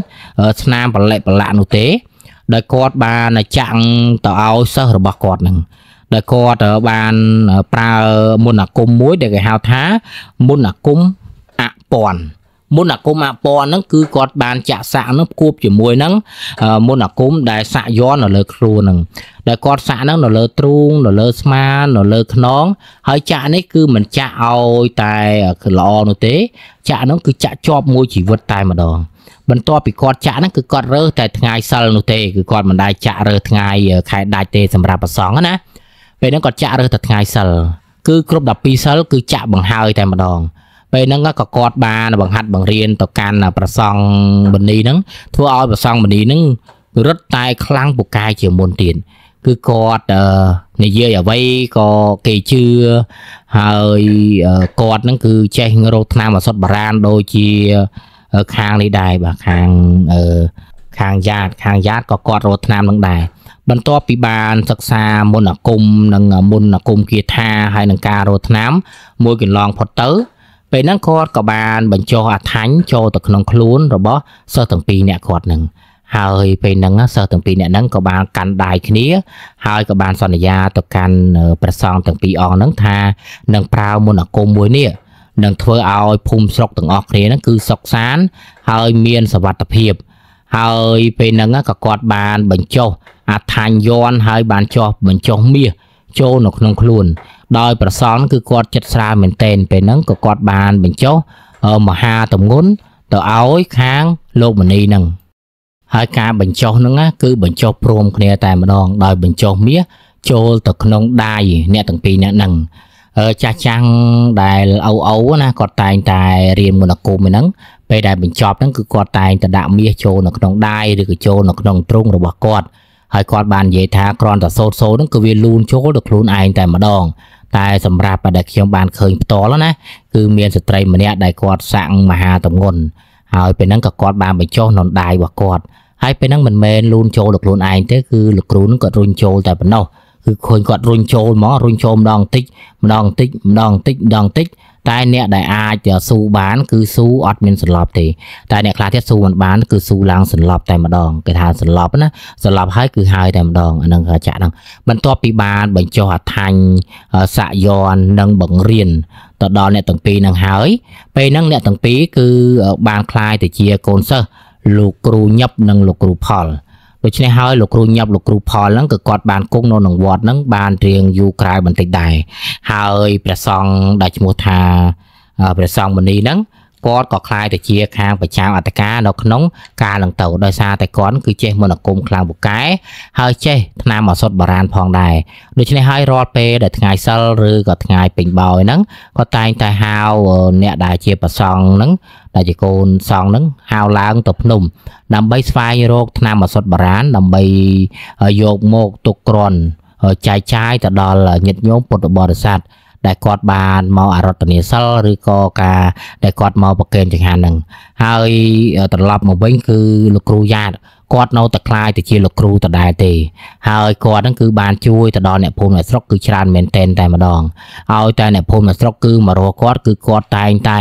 ថ្នាំប្រឡាក់ប្រឡាក់នោះទេដែលគាត់បានចាក់ទៅឲ្យសិស្សរបស់គាត់ហ្នឹងដែលគាត់បានប្រើមន្តអាគមមួយដែលគេហៅថាមន្តអាគមអពន់មន្តអាគមអពណ៌ហ្នឹងគឺគាត់បានចាក់សាក់ហ្នឹងគួបជាមួយនឹងមន្តអាគមដែលសាក់យន់នៅលើខ្លួនហ្នឹងដែលគាត់សាក់ហ្នឹងនៅលើទ្រូងនៅលើស្មានៅលើខ្នង ហើយចាក់នេះគឺមិនចាក់ឲ្យតែល្អនោះទេ ចាក់ហ្នឹងគឺចាក់ជាប់មួយជីវិតតែម្ដង បន្ទាប់ពីគាត់ចាក់ហ្នឹងគឺគាត់រើសតែថ្ងៃសិលនោះទេគឺគាត់មិនដែរចាក់រើសថ្ងៃ ខែដាច់ទេសម្រាប់ប្រសងណាពេលហ្នឹងគាត់ចាក់រើសតែថ្ងៃសិលគឺគ្រប់12សិលគឺចាក់បង្ហើយតែម្ដងពេលហ្នឹងក៏គាត់បានបង្ហាត់បង្រៀនទៅកាន់ប្រសង់មនីហ្នឹង ធ្វើឲ្យប្រសង់មនីហ្នឹងរត់តែខ្លាំងពូកែជាមុនទៀតគឺគាត់និយាយអ្វីក៏គេជឿហើយគាត់ហ្នឹងគឺចេះរោថ្នាំអសុទ្ធបារាណដូចជាខាងនេះដែរបាទខាងខាងយ៉ាតខាងយ៉ាតក៏គាត់រោថ្នាំនឹងដែរបន្ទាប់ពីបាន សិក្សាមុនអាគមនិងមុនអាគមគាថាហើយនឹងការរោថ្នាំមួយកន្លងផុតទៅពេលហ្នឹងគាត់ក៏បានបញ្ចុះអាថាញ់ចូលទៅក្នុងខ្លួន របស់សិស្សទាំងពីរអ្នកគាត់នឹងហើយពេលហ្នឹងសិស្សទាំងពីរអ្នកហ្នឹងក៏បានកាន់ដៃគ្នា ហើយក៏បានសន្យាទៅកាន់ព្រះសង្ឃទាំងពីរអង្គហ្នឹងថានឹងប្រើមន្តអាគមមួយនេះនឹងធ្វើឲ្យភូមិស្រុកទាំងអស់គ្នាហ្នឹងគឺសុខសាន្តហើយមានសុវត្ថិភាពហើយពេលហ្នឹងក៏គាត់បានបញ្ចុះអាថាញយន់ហើយបានចោះបញ្ចុះមាសចូលនៅក្នុងខ្លួនដោយប្រសងគឺគាត់ចិត្តស្រាលមែនតែនពេលហ្នឹងក៏គាត់បាន បញ្ចុះមហាតំងន់ទៅឲ្យខាងលោកមនីហ្នឹងហើយការបញ្ចុះហ្នឹងណាគឺបញ្ចុះព្រមគ្នា តែម្ដង ដោយបញ្ចុះមាសចូលទៅក្នុងដៃអ្នកទាំងពីរអ្នកហ្នឹងចាស់ចាំងដែលអូអូណាគាត់តែងតែរៀនមុនអាគមហ្នឹងពេលដែលបញ្ចប់ហ្នឹងគឺគាត់តែងតែដាក់មាសចូលនៅក្នុងដៃឬក៏ចូលនៅក្នុងទ្រុងរបស់គាត់ហើយគាត់បាននិយាយថាគ្រាន់តែសោតសោតហ្នឹងគឺវាលូនចូលដល់ខ្លួនឯងតែម្ដង តែ សម្រាប់ដែលខ្ញុំបានឃើញផ្ទាល់ណាគឺមានស្ត្រីម្នាក់ដែលគាត់សាក់មហាតំងន់ហើយពេលហ្នឹងក៏គាត់បានបញ្ចុះនំដាយរបស់គាត់ហើយពេលហ្នឹងមិនមែនលូនចូលដល់ខ្លួនឯងទេគឺលោកគ្រូហ្នឹងគាត់រុញចូលតែប៉ុណ្ណោះគឺឃើញគាត់រុញចូលមករុញចូលម្ដងបន្តិចម្ដងបន្តិចម្ដងបន្តិចម្ដងបន្តិចតែអ្នកដែលអាចស៊ូបានគឺស៊ូអត់មានសន្លប់ទេតែអ្នកខ្លះទៀតស៊ូមិនបានគឺស៊ូឡើងសន្លប់តែម្ដងគេថាសន្លប់ណាសន្លប់ហើយគឺហើយតែម្ដងអានឹងចាក់ហ្នឹងបន្ទាប់ពីបានបញ្ចុះអថាញ់សាក់យននិងបង្រៀនទៅដល់អ្នកទាំងពីរហ្នឹងហើយ ពេលហ្នឹងអ្នកទាំងពីរគឺបានคลายទៅជាកូនសិស្សលោកគ្រូញឹបនិងលោកគ្រូផលដូច្នេះហើយលោកគ្រូញាប់លោកគ្រូផលហ្នឹងក៏គាត់បានគង់នៅក្នុងវត្តហ្នឹងបានរៀងយូរក្រៅបន្តិចដែរហើយព្រះសង្ឃដែលឈ្មោះថាព្រះសង្ឃមុនីហ្នឹងគាត់ក៏คล้ายទៅជាខាងប្រចាំអត្តការនៅក្នុងការឡើងទៅដោយសារតែគាត់គឺចេះមន្តអាគមខ្លាំងពូកែហើយចេះថ្នាំអសត់បរាណផងដែរដូច្នេះហើយរាល់ពេលដែលថ្ងៃសិលឬក៏ថ្ងៃពេញបោយហ្នឹងគាត់តែងតែហៅអ្នកដែលជាប្រសងហ្នឹងដែលជាកូនសងហ្នឹងហៅឡើងទៅភ្នំដើម្បីស្វែងរកថ្នាំអសត់បរាណដើម្បីយកមកទុកក្រន់ចែកចាយទៅដល់ញាតិញោមពុទ្ធបរិស័ទដែលគាត់បានមកអរតនីសិលឬក៏ការដែលគាត់មកប្រកេនចង្ហាន់ហ្នឹងហើយត្រឡប់មកវិញគឺលោកគ្រូយ៉ាតគាត់នៅតែខ្លាយទៅជាលោកគ្រូដដែលទេ ហើយគាត់ហ្នឹងគឺបានជួយទៅដល់អ្នកភូមិអ្នកស្រុកគឺច្រើនមែនតែនតែម្ដងឲ្យតែអ្នកភូមិអ្នកស្រុកគឺមករស់គាត់គឺគាត់តែងតែ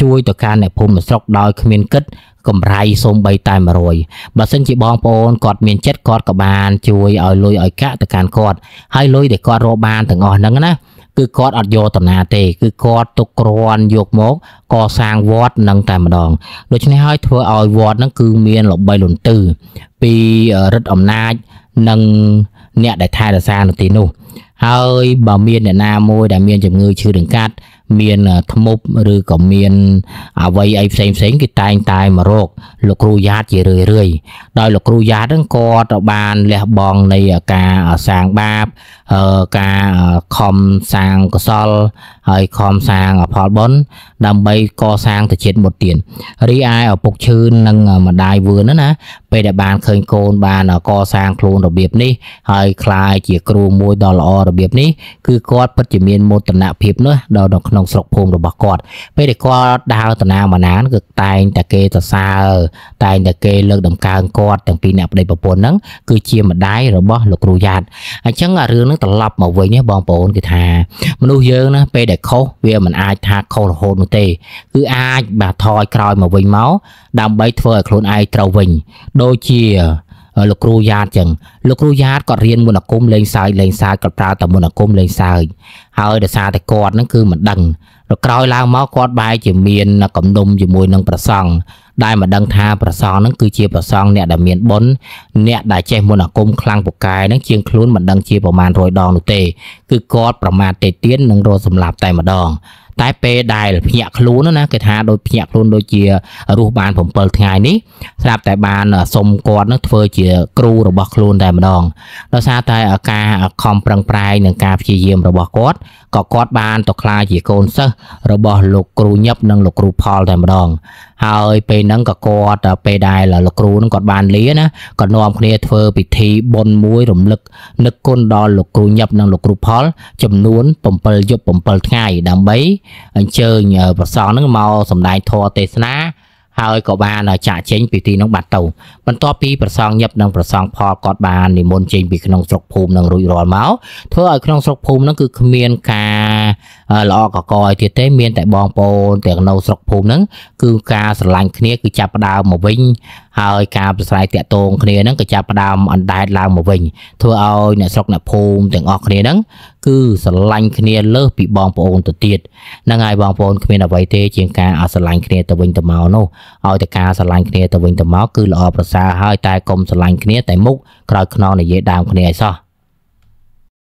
ជួយទៅកាន់អ្នកភូមិអ្នកស្រុកដោយគ្មានគិតកម្រៃសូម្បីតែ100បើសិនជាបងប្អូនគាត់មានចិត្តគាត់ក៏បាន ជួយឲ្យលុយឲ្យកាក់ទៅកាន់គាត់ហើយលុយដែលគាត់រកបានទាំងអស់ហ្នឹងណាគឺគាត់អត់យកតំណាទេ គឺគាត់ទុកគ្រាន់យកមកកសាងវត្តនឹងតែម្ដង ដូច្នេះហើយធ្វើឲ្យវត្តនឹងគឺមានលបីលន្ទឺពីរិទ្ធអំណាចនិងអ្នកដែលថែរក្សានៅទីនោះហើយបើមានអ្នកណាមួយដែលមានជំងឺឈឺរង្កាត់មានធ្មប់ឬក៏មាន អវ័យអីផ្សេងផ្សេង គេតែងតែមករកលោកគ្រូយ៉ាតជារឿយរឿយដោយលោកគ្រូយ៉ាតហ្នឹងគាត់បានលះបង់នៃការសាងបាបការខំសាងកុសលហើយខំសាងផលបុណ្យដើម្បីកសាងទៅជាតិមុតទៀតរីឯឪពុកឈឺនិងម្ដាយវឿនណា ពេលដែលបានឃើញកូនបាន កសាងខ្លួនរបៀបនេះហើយคล้ายជា គ្រូមួយដ៏ល្អរបៀបនេះគឺគាត់ពិតជាមានមោទនភាពណាស់ដល់ក្នុងក្នុងស្រុកភូមិរបស់គាត់ពេលដែលគាត់ដើរតាណាមកណាគឺតែងតែគេសរសើរតែងតែគេលើកតម្កើងគាត់ទាំងពីរអ្នកប្តីប្រពន្ធហ្នឹងគឺជាម្ដាយរបស់លោកគ្រូយ៉ាតអញ្ចឹងរឿងហ្នឹងត្រឡប់មកវិញណាបងប្អូនគឺថាមនុស្សយើងណាពេលដែលខុសវាមិនអាចថាខុសរហូតនោះទេគឺអាចបាទថយក្រោយមកវិញមកដើម្បីធ្វើឲ្យខ្លួនឯងត្រូវវិញដូចជាលោកគ្រូយ៉ាតចឹងលោកគ្រូយ៉ាតគាត់រៀនមន្តអាគមលេងសើចលេងសើចគាត់ប្រើតែមន្តអាគមលេងសើចហើយដោយសារតែគាត់ហ្នឹងគឺមិនដឹងរក្រោយឡើងមកគាត់បែរជាមានកំនុំជាមួយនឹងប្រសង់ដែលមិនដឹងថាប្រសង់ហ្នឹងគឺជាប្រសង់អ្នកដែលមានបុណ្យអ្នកដែលចេះមន្តអាគមខ្លាំងពូកែហ្នឹងជាងខ្លួនមិនដឹងជាប្រមាណ100ដងនោះទេគឺគាត់ប្រមាថតិទៀននឹងរស់សម្លាប់តែម្ដងតែពេលដែលភ្ញាក់ខ្លួនណាគេថាដូចភ្ញាក់ខ្លួនដូចជារស់បាន7ថ្ងៃនេះស្រាប់តែបានសុំគាត់នឹងធ្វើជាគ្រូរបស់ខ្លួនតែម្ដងដោយសារតែការខំប្រឹងប្រែងនិងការព្យាយាម របស់គាត់ក៏គាត់បានទៅក្លាយជាកូនសិស្សរបស់លោកគ្រូញឹបនិងលោកគ្រូផលតែម្ដងហើយពេលហ្នឹងក៏គាត់ពេលដែលលោកគ្រូហ្នឹងគាត់បានលាណាក៏នាំគ្នាធ្វើ ពិធីបុណ្យមួយរំលឹកនឹកគុណដល់លោកគ្រូញឹបនិងលោកគ្រូផល ចំនួន7យប់7ថ្ងៃដើម្បីអញ្ជើញប្រសងហ្នឹងមកសម្ដែងធម៌ទេសនាហើយក៏បានចាក់ចេញពីទីនោះបាត់ទៅបន្ទាប់ពីប្រសងញឹបនិងប្រសងផលគាត់បាននិមន្តចេញពីក្នុងស្រុកភូមិនឹងរួចរាល់មកធ្វើឲ្យក្នុងស្រុកភូមិនឹងគឺគ្មានការល្អកកឲ្យទៀតទេមានតែបងប្អូន ទាំងនៅស្រុកភូមិហ្នឹងគឺការស្រឡាញ់គ្នាគឺចាប់ផ្ដើមមកវិញហើយការប្រស្រ័យតាក់ទងគ្នាហ្នឹងក៏ចាប់ផ្ដើមអណ្ដែតឡើងមកវិញ ធ្វើឲ្យ អ្នកស្រុកអ្នកភូមិទាំងអស់គ្នាហ្នឹងគឺស្រឡាញ់គ្នាលើសពីបងប្អូនទៅទៀតហ្នឹងហើយបងប្អូនគ្មានអ្វីទេជាងការអស្រឡាញ់គ្នាទៅវិញទៅមកនោះឲ្យតែការ ស្រឡាញ់គ្នាទៅវិញទៅមកគឺល្អប្រសើរហើយតែកុំស្រឡាញ់គ្នាតែមុខក្រោយខ្នងនិយាយដើមគ្នាឲ្យសោះ